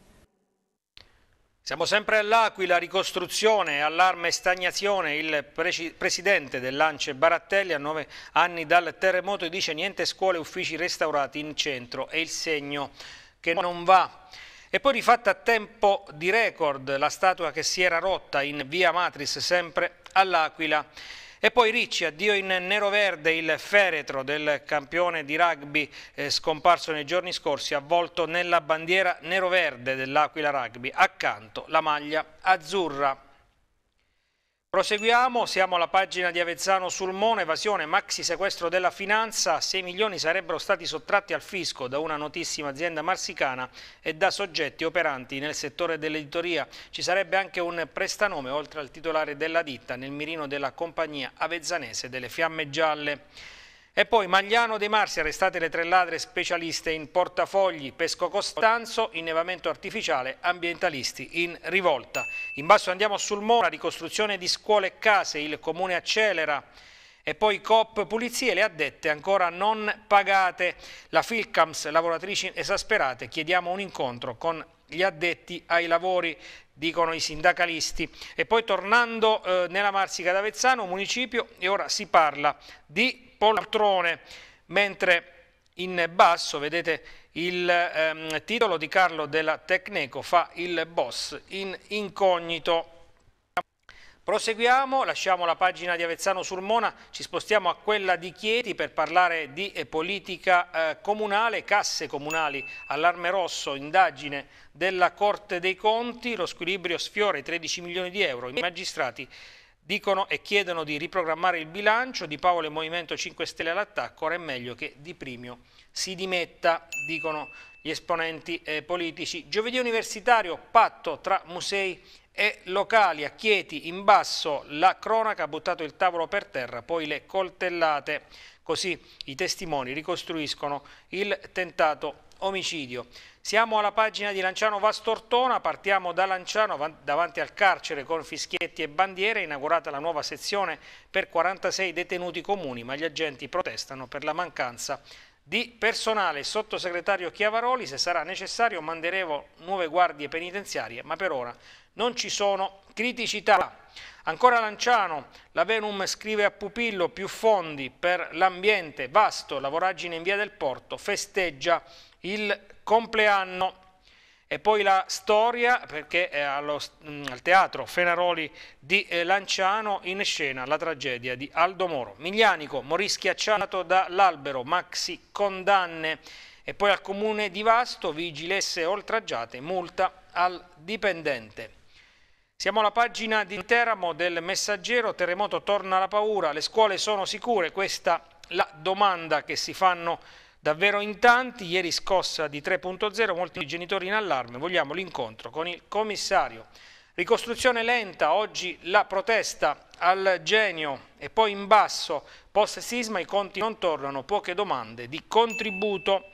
Siamo sempre all'Aquila, ricostruzione, allarme e stagnazione. Il presidente dell'Ance Barattelli, a nove anni dal terremoto, dice niente scuole e uffici restaurati in centro. È il segno che non va. E poi rifatta a tempo di record la statua che si era rotta in via Matris, sempre all'Aquila. E poi Ricci, addio in nero-verde, il feretro del campione di rugby eh, scomparso nei giorni scorsi, avvolto nella bandiera nero-verde dell'Aquila Rugby, accanto la maglia azzurra. Proseguiamo, siamo alla pagina di Avezzano sul Mono, evasione, maxi sequestro della finanza, 6 milioni sarebbero stati sottratti al fisco da una notissima azienda marsicana e da soggetti operanti nel settore dell'editoria. Ci sarebbe anche un prestanome oltre al titolare della ditta nel mirino della compagnia avezzanese delle Fiamme Gialle. E poi Magliano De Marsi, arrestate le tre ladre specialiste in portafogli, pesco costanzo, innevamento artificiale, ambientalisti in rivolta. In basso andiamo sul Mora, ricostruzione di scuole e case, il comune accelera. E poi COP pulizie, le addette ancora non pagate. La Filcams, lavoratrici esasperate, chiediamo un incontro con gli addetti ai lavori dicono i sindacalisti. E poi tornando eh, nella Marsica d'Avezzano, municipio, e ora si parla di poltrone, mentre in basso vedete il ehm, titolo di Carlo della Tecneco fa il boss in incognito. Proseguiamo, lasciamo la pagina di Avezzano Surmona, ci spostiamo a quella di Chieti per parlare di eh, politica eh, comunale, casse comunali, allarme rosso, indagine della Corte dei Conti, lo squilibrio sfiora i 13 milioni di euro, i magistrati Dicono e chiedono di riprogrammare il bilancio, Di Paolo e Movimento 5 Stelle all'attacco, ora è meglio che Di Primio si dimetta, dicono gli esponenti eh, politici. Giovedì universitario, patto tra musei e locali. A Chieti, in basso, la cronaca ha buttato il tavolo per terra, poi le coltellate. Così i testimoni ricostruiscono il tentato omicidio. Siamo alla pagina di Lanciano Vastortona, partiamo da Lanciano davanti al carcere con fischietti e bandiere, inaugurata la nuova sezione per 46 detenuti comuni, ma gli agenti protestano per la mancanza di personale. Sottosegretario Chiavaroli, se sarà necessario manderemo nuove guardie penitenziarie, ma per ora non ci sono criticità. Ancora Lanciano, la Venum scrive a Pupillo più fondi per l'ambiente, vasto, la voragine in via del porto, festeggia il compleanno e poi la storia perché allo, mm, al teatro Fenaroli di eh, Lanciano in scena la tragedia di Aldo Moro. Miglianico morì schiacciato dall'albero, maxi condanne e poi al comune di Vasto vigilesse oltraggiate, multa al dipendente. Siamo alla pagina di Teramo del Messaggero, terremoto torna la paura, le scuole sono sicure, questa è la domanda che si fanno Davvero in tanti, ieri scossa di 3.0, molti genitori in allarme, vogliamo l'incontro con il commissario. Ricostruzione lenta, oggi la protesta al genio e poi in basso, post sisma i conti non tornano, poche domande di contributo.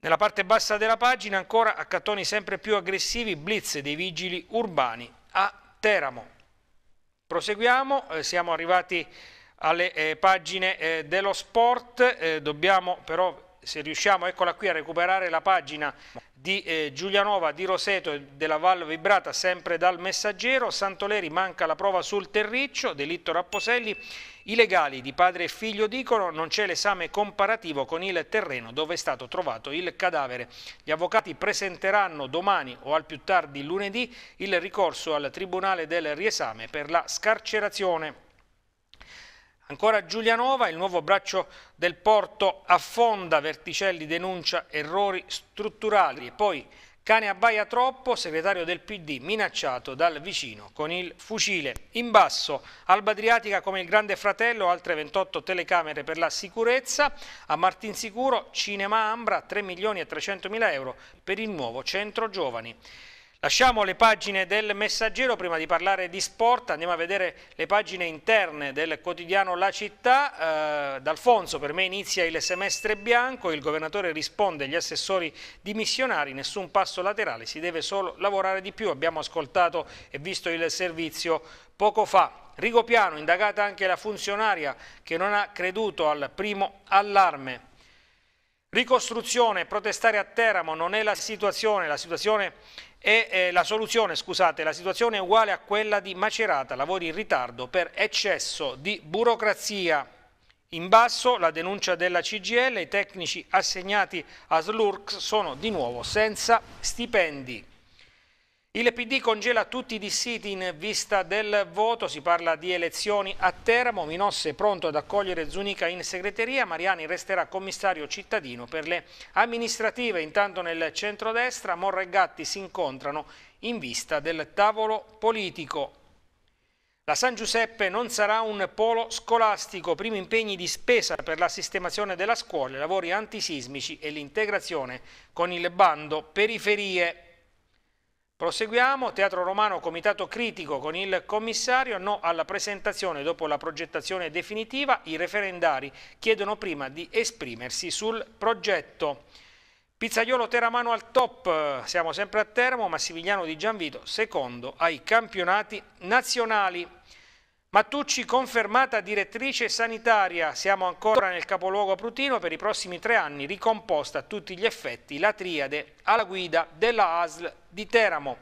Nella parte bassa della pagina ancora accattoni sempre più aggressivi, blitz dei vigili urbani a Teramo. Proseguiamo, eh, siamo arrivati alle eh, pagine eh, dello sport, eh, dobbiamo però se riusciamo eccola qui a recuperare la pagina di eh, Giulianova, di Roseto e della Val Vibrata sempre dal messaggero, Santoleri manca la prova sul terriccio, delitto Rapposelli, i legali di padre e figlio dicono non c'è l'esame comparativo con il terreno dove è stato trovato il cadavere. Gli avvocati presenteranno domani o al più tardi lunedì il ricorso al Tribunale del Riesame per la scarcerazione. Ancora Giulianova, il nuovo braccio del porto affonda, Verticelli denuncia errori strutturali e poi cane abbaia troppo, segretario del PD minacciato dal vicino con il fucile. In basso, Alba Adriatica come il grande fratello, altre 28 telecamere per la sicurezza, a Martinsicuro, Cinema Ambra, 3 milioni e 300 mila euro per il nuovo centro giovani. Lasciamo le pagine del messaggero prima di parlare di sport, andiamo a vedere le pagine interne del quotidiano La Città. Eh, D'Alfonso per me inizia il semestre bianco, il governatore risponde agli assessori dimissionari, nessun passo laterale, si deve solo lavorare di più. Abbiamo ascoltato e visto il servizio poco fa. Rigopiano, indagata anche la funzionaria che non ha creduto al primo allarme. Ricostruzione, protestare a Teramo non è la situazione, la situazione è e eh, la soluzione, scusate, la situazione è uguale a quella di Macerata, lavori in ritardo per eccesso di burocrazia. In basso la denuncia della CGL, i tecnici assegnati a Slurks sono di nuovo senza stipendi. Il PD congela tutti i dissiti in vista del voto, si parla di elezioni a Teramo, Minosse è pronto ad accogliere Zunica in segreteria, Mariani resterà commissario cittadino per le amministrative, intanto nel centrodestra Morra e Gatti si incontrano in vista del tavolo politico. La San Giuseppe non sarà un polo scolastico, primi impegni di spesa per la sistemazione della scuola, lavori antisismici e l'integrazione con il bando periferie. Proseguiamo, Teatro Romano Comitato Critico con il commissario, no alla presentazione dopo la progettazione definitiva, i referendari chiedono prima di esprimersi sul progetto. Pizzaiolo Teramano al top, siamo sempre a Teramo, Massimiliano di Gianvito, secondo ai campionati nazionali. Mattucci confermata direttrice sanitaria, siamo ancora nel capoluogo Prutino per i prossimi tre anni, ricomposta a tutti gli effetti la triade alla guida della ASL di Teramo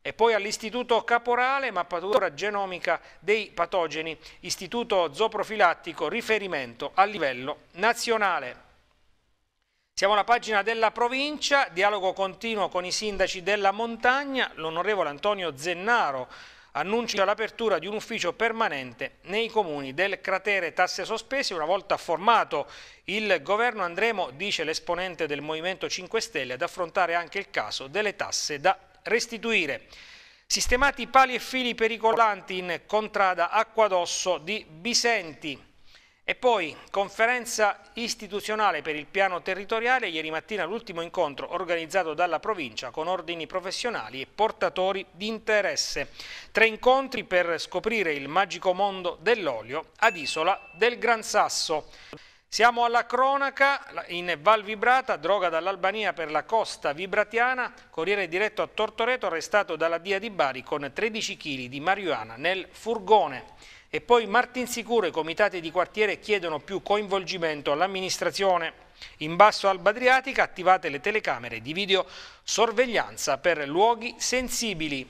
e poi all'Istituto Caporale Mappatura Genomica dei Patogeni, Istituto Zooprofilattico riferimento a livello nazionale. Siamo alla pagina della provincia, dialogo continuo con i sindaci della montagna, l'onorevole Antonio Zennaro, annuncia l'apertura di un ufficio permanente nei comuni del cratere tasse sospese. Una volta formato il governo andremo, dice l'esponente del Movimento 5 Stelle, ad affrontare anche il caso delle tasse da restituire. Sistemati pali e fili pericolanti in contrada Acquadosso di Bisenti. E poi conferenza istituzionale per il piano territoriale, ieri mattina l'ultimo incontro organizzato dalla provincia con ordini professionali e portatori di interesse. Tre incontri per scoprire il magico mondo dell'olio ad Isola del Gran Sasso. Siamo alla cronaca in Val Vibrata, droga dall'Albania per la costa vibratiana, corriere diretto a Tortoreto arrestato dalla DIA di Bari con 13 kg di marijuana nel furgone. E poi Martinsicuro e i comitati di quartiere chiedono più coinvolgimento all'amministrazione. In basso Alba Adriatica attivate le telecamere di videosorveglianza per luoghi sensibili.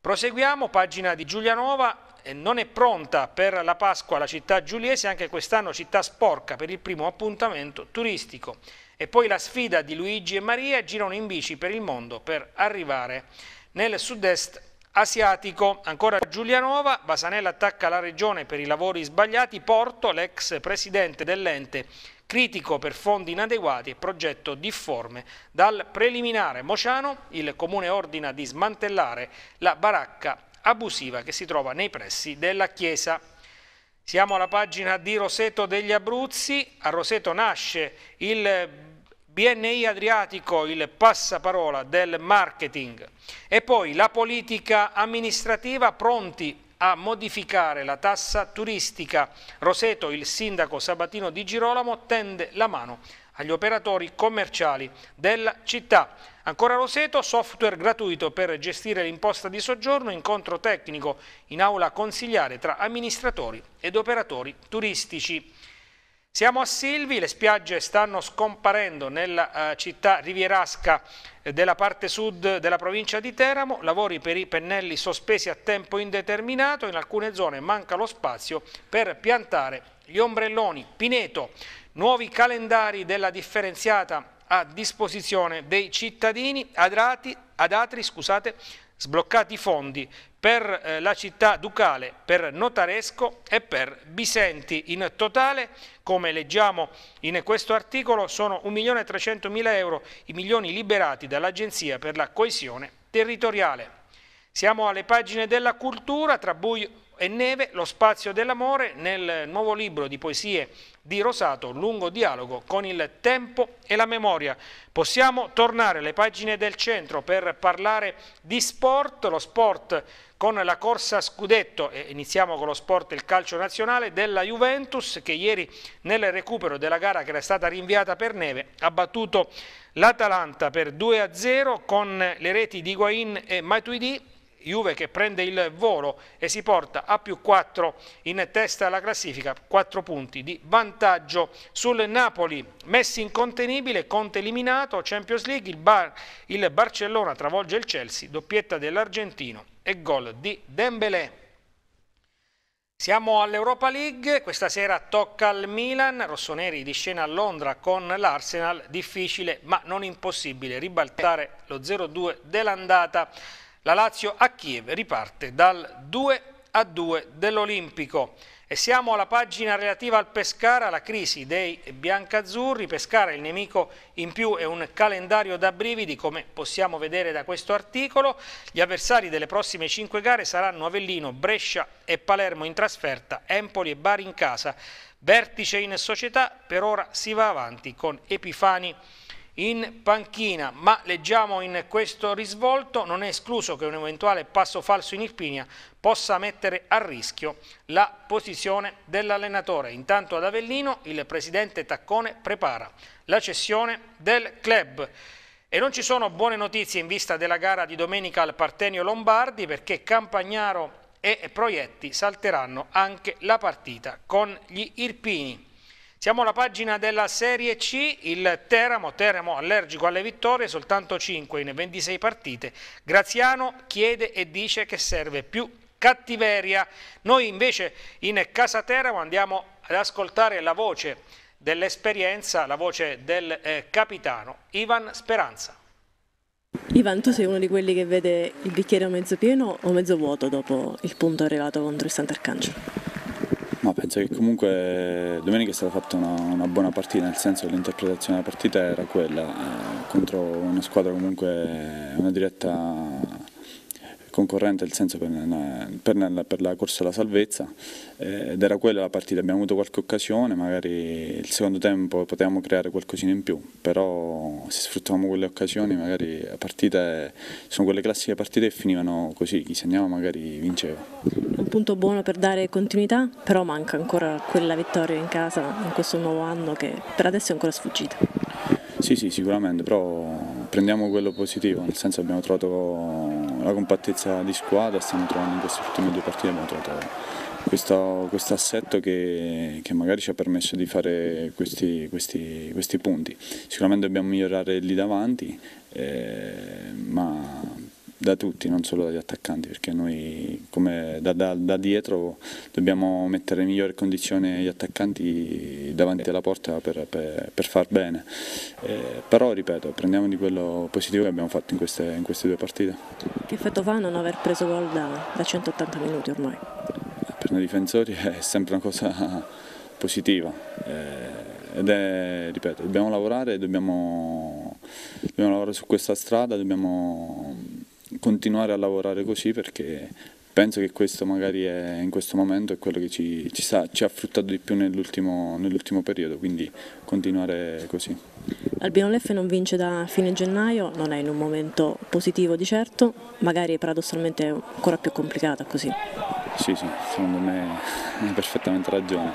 Proseguiamo, pagina di Giulianova, eh, non è pronta per la Pasqua la città giuliese, anche quest'anno città sporca per il primo appuntamento turistico. E poi la sfida di Luigi e Maria girano in bici per il mondo per arrivare nel sud-est Asiatico, ancora Giulianova, Basanella attacca la regione per i lavori sbagliati, Porto, l'ex presidente dell'ente, critico per fondi inadeguati e progetto difforme. Dal preliminare Mociano il comune ordina di smantellare la baracca abusiva che si trova nei pressi della chiesa. Siamo alla pagina di Roseto degli Abruzzi, a Roseto nasce il BNI Adriatico, il passaparola del marketing. E poi la politica amministrativa pronti a modificare la tassa turistica. Roseto, il sindaco Sabatino di Girolamo, tende la mano agli operatori commerciali della città. Ancora Roseto, software gratuito per gestire l'imposta di soggiorno, incontro tecnico in aula consigliare tra amministratori ed operatori turistici. Siamo a Silvi, le spiagge stanno scomparendo nella uh, città rivierasca eh, della parte sud della provincia di Teramo, lavori per i pennelli sospesi a tempo indeterminato, in alcune zone manca lo spazio per piantare gli ombrelloni. Pineto, nuovi calendari della differenziata a disposizione dei cittadini, adrati, adatri, scusate, sbloccati fondi per eh, la città ducale, per Notaresco e per Bisenti. In totale, come leggiamo in questo articolo, sono 1.300.000 euro i milioni liberati dall'Agenzia per la coesione territoriale. Siamo alle pagine della cultura, tra, e neve, lo spazio dell'amore nel nuovo libro di poesie di Rosato, lungo dialogo con il tempo e la memoria. Possiamo tornare alle pagine del centro per parlare di sport, lo sport con la corsa scudetto, e iniziamo con lo sport il calcio nazionale, della Juventus che ieri nel recupero della gara che era stata rinviata per neve ha battuto l'Atalanta per 2-0 con le reti di Higuain e Matuidi Juve che prende il volo e si porta a più 4 in testa alla classifica, 4 punti di vantaggio sul Napoli, Messi incontenibile, Conte eliminato, Champions League, il, Bar, il Barcellona travolge il Chelsea, doppietta dell'Argentino e gol di Dembélé. Siamo all'Europa League, questa sera tocca al Milan, Rossoneri di scena a Londra con l'Arsenal, difficile ma non impossibile ribaltare lo 0-2 dell'andata la Lazio a Kiev riparte dal 2 a 2 dell'Olimpico. E siamo alla pagina relativa al Pescara, la crisi dei biancazzurri. Pescara il nemico in più è un calendario da brividi, come possiamo vedere da questo articolo. Gli avversari delle prossime cinque gare saranno Avellino, Brescia e Palermo in trasferta, Empoli e Bari in casa. Vertice in società, per ora si va avanti con Epifani in panchina, ma leggiamo in questo risvolto non è escluso che un eventuale passo falso in Irpinia possa mettere a rischio la posizione dell'allenatore. Intanto ad Avellino il presidente Taccone prepara la cessione del club. E non ci sono buone notizie in vista della gara di domenica al Partenio Lombardi perché Campagnaro e Proietti salteranno anche la partita con gli Irpini. Siamo alla pagina della Serie C, il Teramo, Teramo allergico alle vittorie, soltanto 5 in 26 partite. Graziano chiede e dice che serve più cattiveria. Noi invece in Casa Teramo andiamo ad ascoltare la voce dell'esperienza, la voce del eh, capitano Ivan Speranza. Ivan, tu sei uno di quelli che vede il bicchiere mezzo pieno o mezzo vuoto dopo il punto arrivato contro il Sant'Arcangelo? Penso che comunque domenica è stata fatta una, una buona partita, nel senso che l'interpretazione della partita era quella, eh, contro una squadra comunque, una diretta concorrente senso, per, per, per, la corsa alla salvezza eh, ed era quella la partita, abbiamo avuto qualche occasione, magari il secondo tempo potevamo creare qualcosina in più, però se sfruttavamo quelle occasioni magari la partita sono quelle classiche partite che finivano così, chi segnava magari vinceva. Un punto buono per dare continuità, però manca ancora quella vittoria in casa in questo nuovo anno che per adesso è ancora sfuggita. Sì, sì, sicuramente, però prendiamo quello positivo, nel senso abbiamo trovato la compattezza di squadra, stiamo trovando in queste ultime due partite, abbiamo trovato questo, questo assetto che, che, magari ci ha permesso di fare questi, questi, questi punti. Sicuramente dobbiamo migliorare lì davanti, eh, ma da tutti, non solo dagli attaccanti, perché noi come da, da, da dietro dobbiamo mettere in migliore condizione gli attaccanti davanti alla porta per, per, per far bene. Eh, però ripeto, prendiamo di quello positivo che abbiamo fatto in queste, in queste due partite. Che effetto fa non aver preso gol da, da 180 minuti ormai? Per noi difensori è sempre una cosa positiva. Eh, ed è, ripeto, dobbiamo lavorare, dobbiamo, dobbiamo lavorare su questa strada, dobbiamo continuare a lavorare così perché penso che questo magari è, in questo momento è quello che ci, ci, sta, ci ha fruttato di più nell'ultimo, nell periodo, quindi continuare così. Albino Leffe non vince da fine gennaio, non è in un momento positivo di certo, magari paradossalmente è ancora più complicata così. Sì, sì, secondo me hai perfettamente ragione.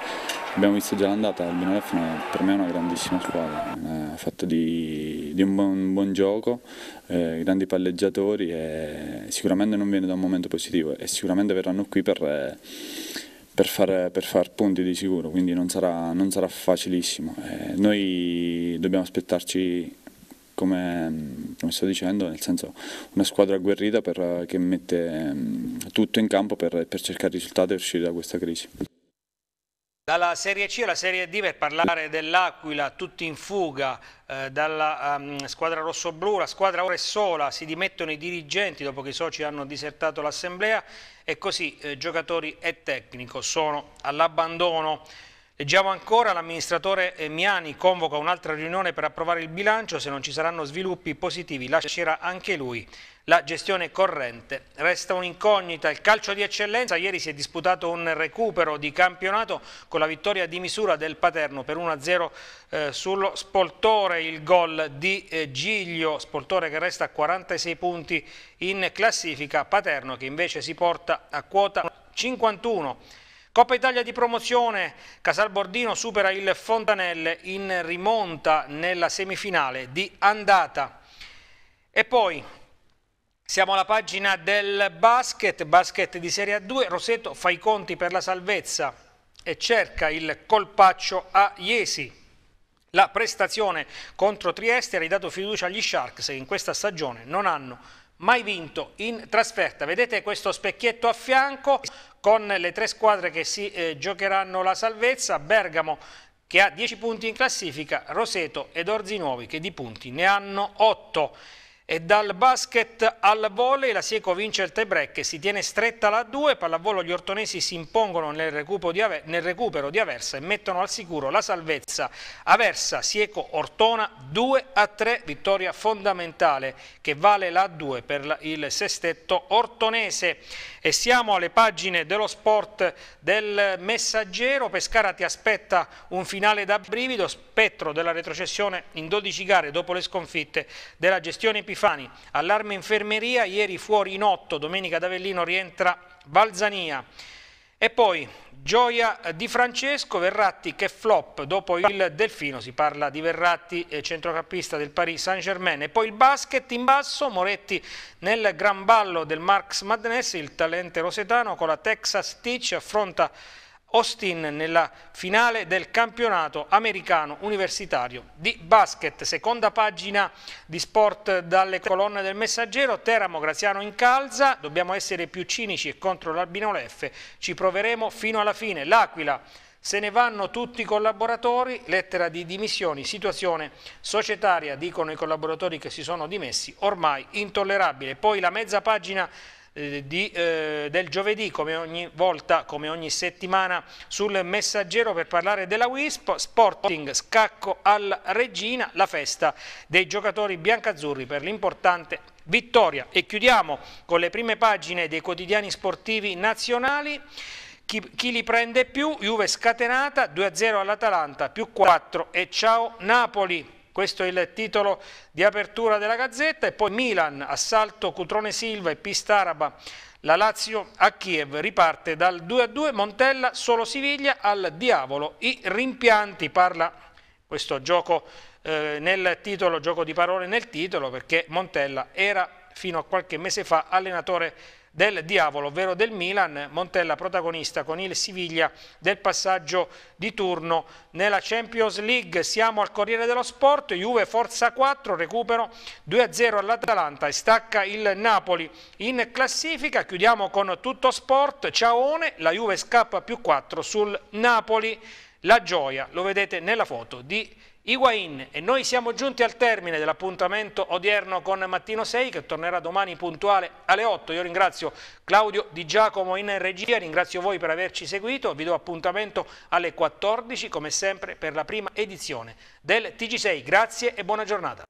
Abbiamo visto già l'andata, il Binolef per me è una grandissima squadra, eh, ha fatto di, di un, buon, buon, gioco, eh, grandi palleggiatori e sicuramente non viene da un momento positivo e sicuramente verranno qui per... Eh, per far, per far, punti di sicuro, quindi non sarà, non sarà facilissimo. Eh, noi dobbiamo aspettarci come, come sto dicendo, nel senso una squadra agguerrita per, che mette mm, tutto in campo per, per cercare risultati e uscire da questa crisi. Dalla Serie C alla Serie D per parlare dell'Aquila, tutti in fuga eh, dalla um, squadra rosso-blu, la squadra ora è sola, si dimettono i dirigenti dopo che i soci hanno disertato l'assemblea e così eh, giocatori e tecnico sono all'abbandono. Leggiamo ancora, l'amministratore eh, Miani convoca un'altra riunione per approvare il bilancio, se non ci saranno sviluppi positivi lascerà anche lui la gestione corrente. Resta un'incognita, il calcio di eccellenza, ieri si è disputato un recupero di campionato con la vittoria di misura del Paterno per 1-0 eh, sullo Spoltore, il gol di eh, Giglio, Spoltore che resta a 46 punti in classifica, Paterno che invece si porta a quota 51 Coppa Italia di promozione, Casal Bordino supera il Fontanelle in rimonta nella semifinale di andata. E poi siamo alla pagina del basket, basket di Serie A2, Roseto fa i conti per la salvezza e cerca il colpaccio a Iesi. La prestazione contro Trieste ha ridato fiducia agli Sharks che in questa stagione non hanno mai vinto in trasferta. Vedete questo specchietto a fianco con le tre squadre che si eh, giocheranno la salvezza, Bergamo che ha 10 punti in classifica, Roseto ed Orzinuovi che di punti ne hanno 8. E dal basket al volley la Sieco vince il tie-break si tiene stretta la 2. Pallavolo gli ortonesi si impongono nel recupero, di Aversa, nel recupero di Aversa e mettono al sicuro la salvezza. Aversa, Sieco, Ortona 2 a 3, vittoria fondamentale che vale la 2 per il sestetto ortonese. E siamo alle pagine dello sport del messaggero. Pescara ti aspetta un finale da brivido, spettro della retrocessione in 12 gare dopo le sconfitte della gestione Epifania Schifani, allarme infermeria, ieri fuori in otto, domenica ad Avellino rientra Balzania. E poi gioia di Francesco, Verratti che flop dopo il Delfino, si parla di Verratti eh, centrocampista del Paris Saint Germain. E poi il basket in basso, Moretti nel gran ballo del Marx Madness, il talente rosetano con la Texas Teach affronta Austin nella finale del campionato americano universitario di basket. Seconda pagina di sport dalle colonne del messaggero, Teramo Graziano in calza, dobbiamo essere più cinici e contro l'Albino Leffe, ci proveremo fino alla fine. L'Aquila se ne vanno tutti i collaboratori, lettera di dimissioni, situazione societaria, dicono i collaboratori che si sono dimessi, ormai intollerabile. Poi la mezza pagina eh, di, eh, del giovedì, come ogni volta, come ogni settimana, sul messaggero per parlare della WISP, Sporting, scacco al regina, la festa dei giocatori biancazzurri per l'importante vittoria. E chiudiamo con le prime pagine dei quotidiani sportivi nazionali. Chi, chi li prende più? Juve scatenata, 2-0 all'Atalanta, più 4 e ciao Napoli. Questo è il titolo di apertura della Gazzetta e poi Milan, assalto Cutrone Silva e Pista Araba. La Lazio a Kiev riparte dal 2-2, Montella solo Siviglia al diavolo. I rimpianti parla questo gioco eh, nel titolo, gioco di parole nel titolo perché Montella era fino a qualche mese fa allenatore del diavolo, ovvero del Milan, Montella protagonista con il Siviglia del passaggio di turno nella Champions League. Siamo al Corriere dello Sport, Juve Forza 4, recupero 2-0 all'Atalanta e stacca il Napoli in classifica. Chiudiamo con tutto sport, Ciaone, la Juve scappa più 4 sul Napoli. La gioia lo vedete nella foto di Higuain e noi siamo giunti al termine dell'appuntamento odierno con Mattino 6 che tornerà domani puntuale alle 8. Io ringrazio Claudio Di Giacomo in regia, ringrazio voi per averci seguito, vi do appuntamento alle 14 come sempre per la prima edizione del TG6. Grazie e buona giornata.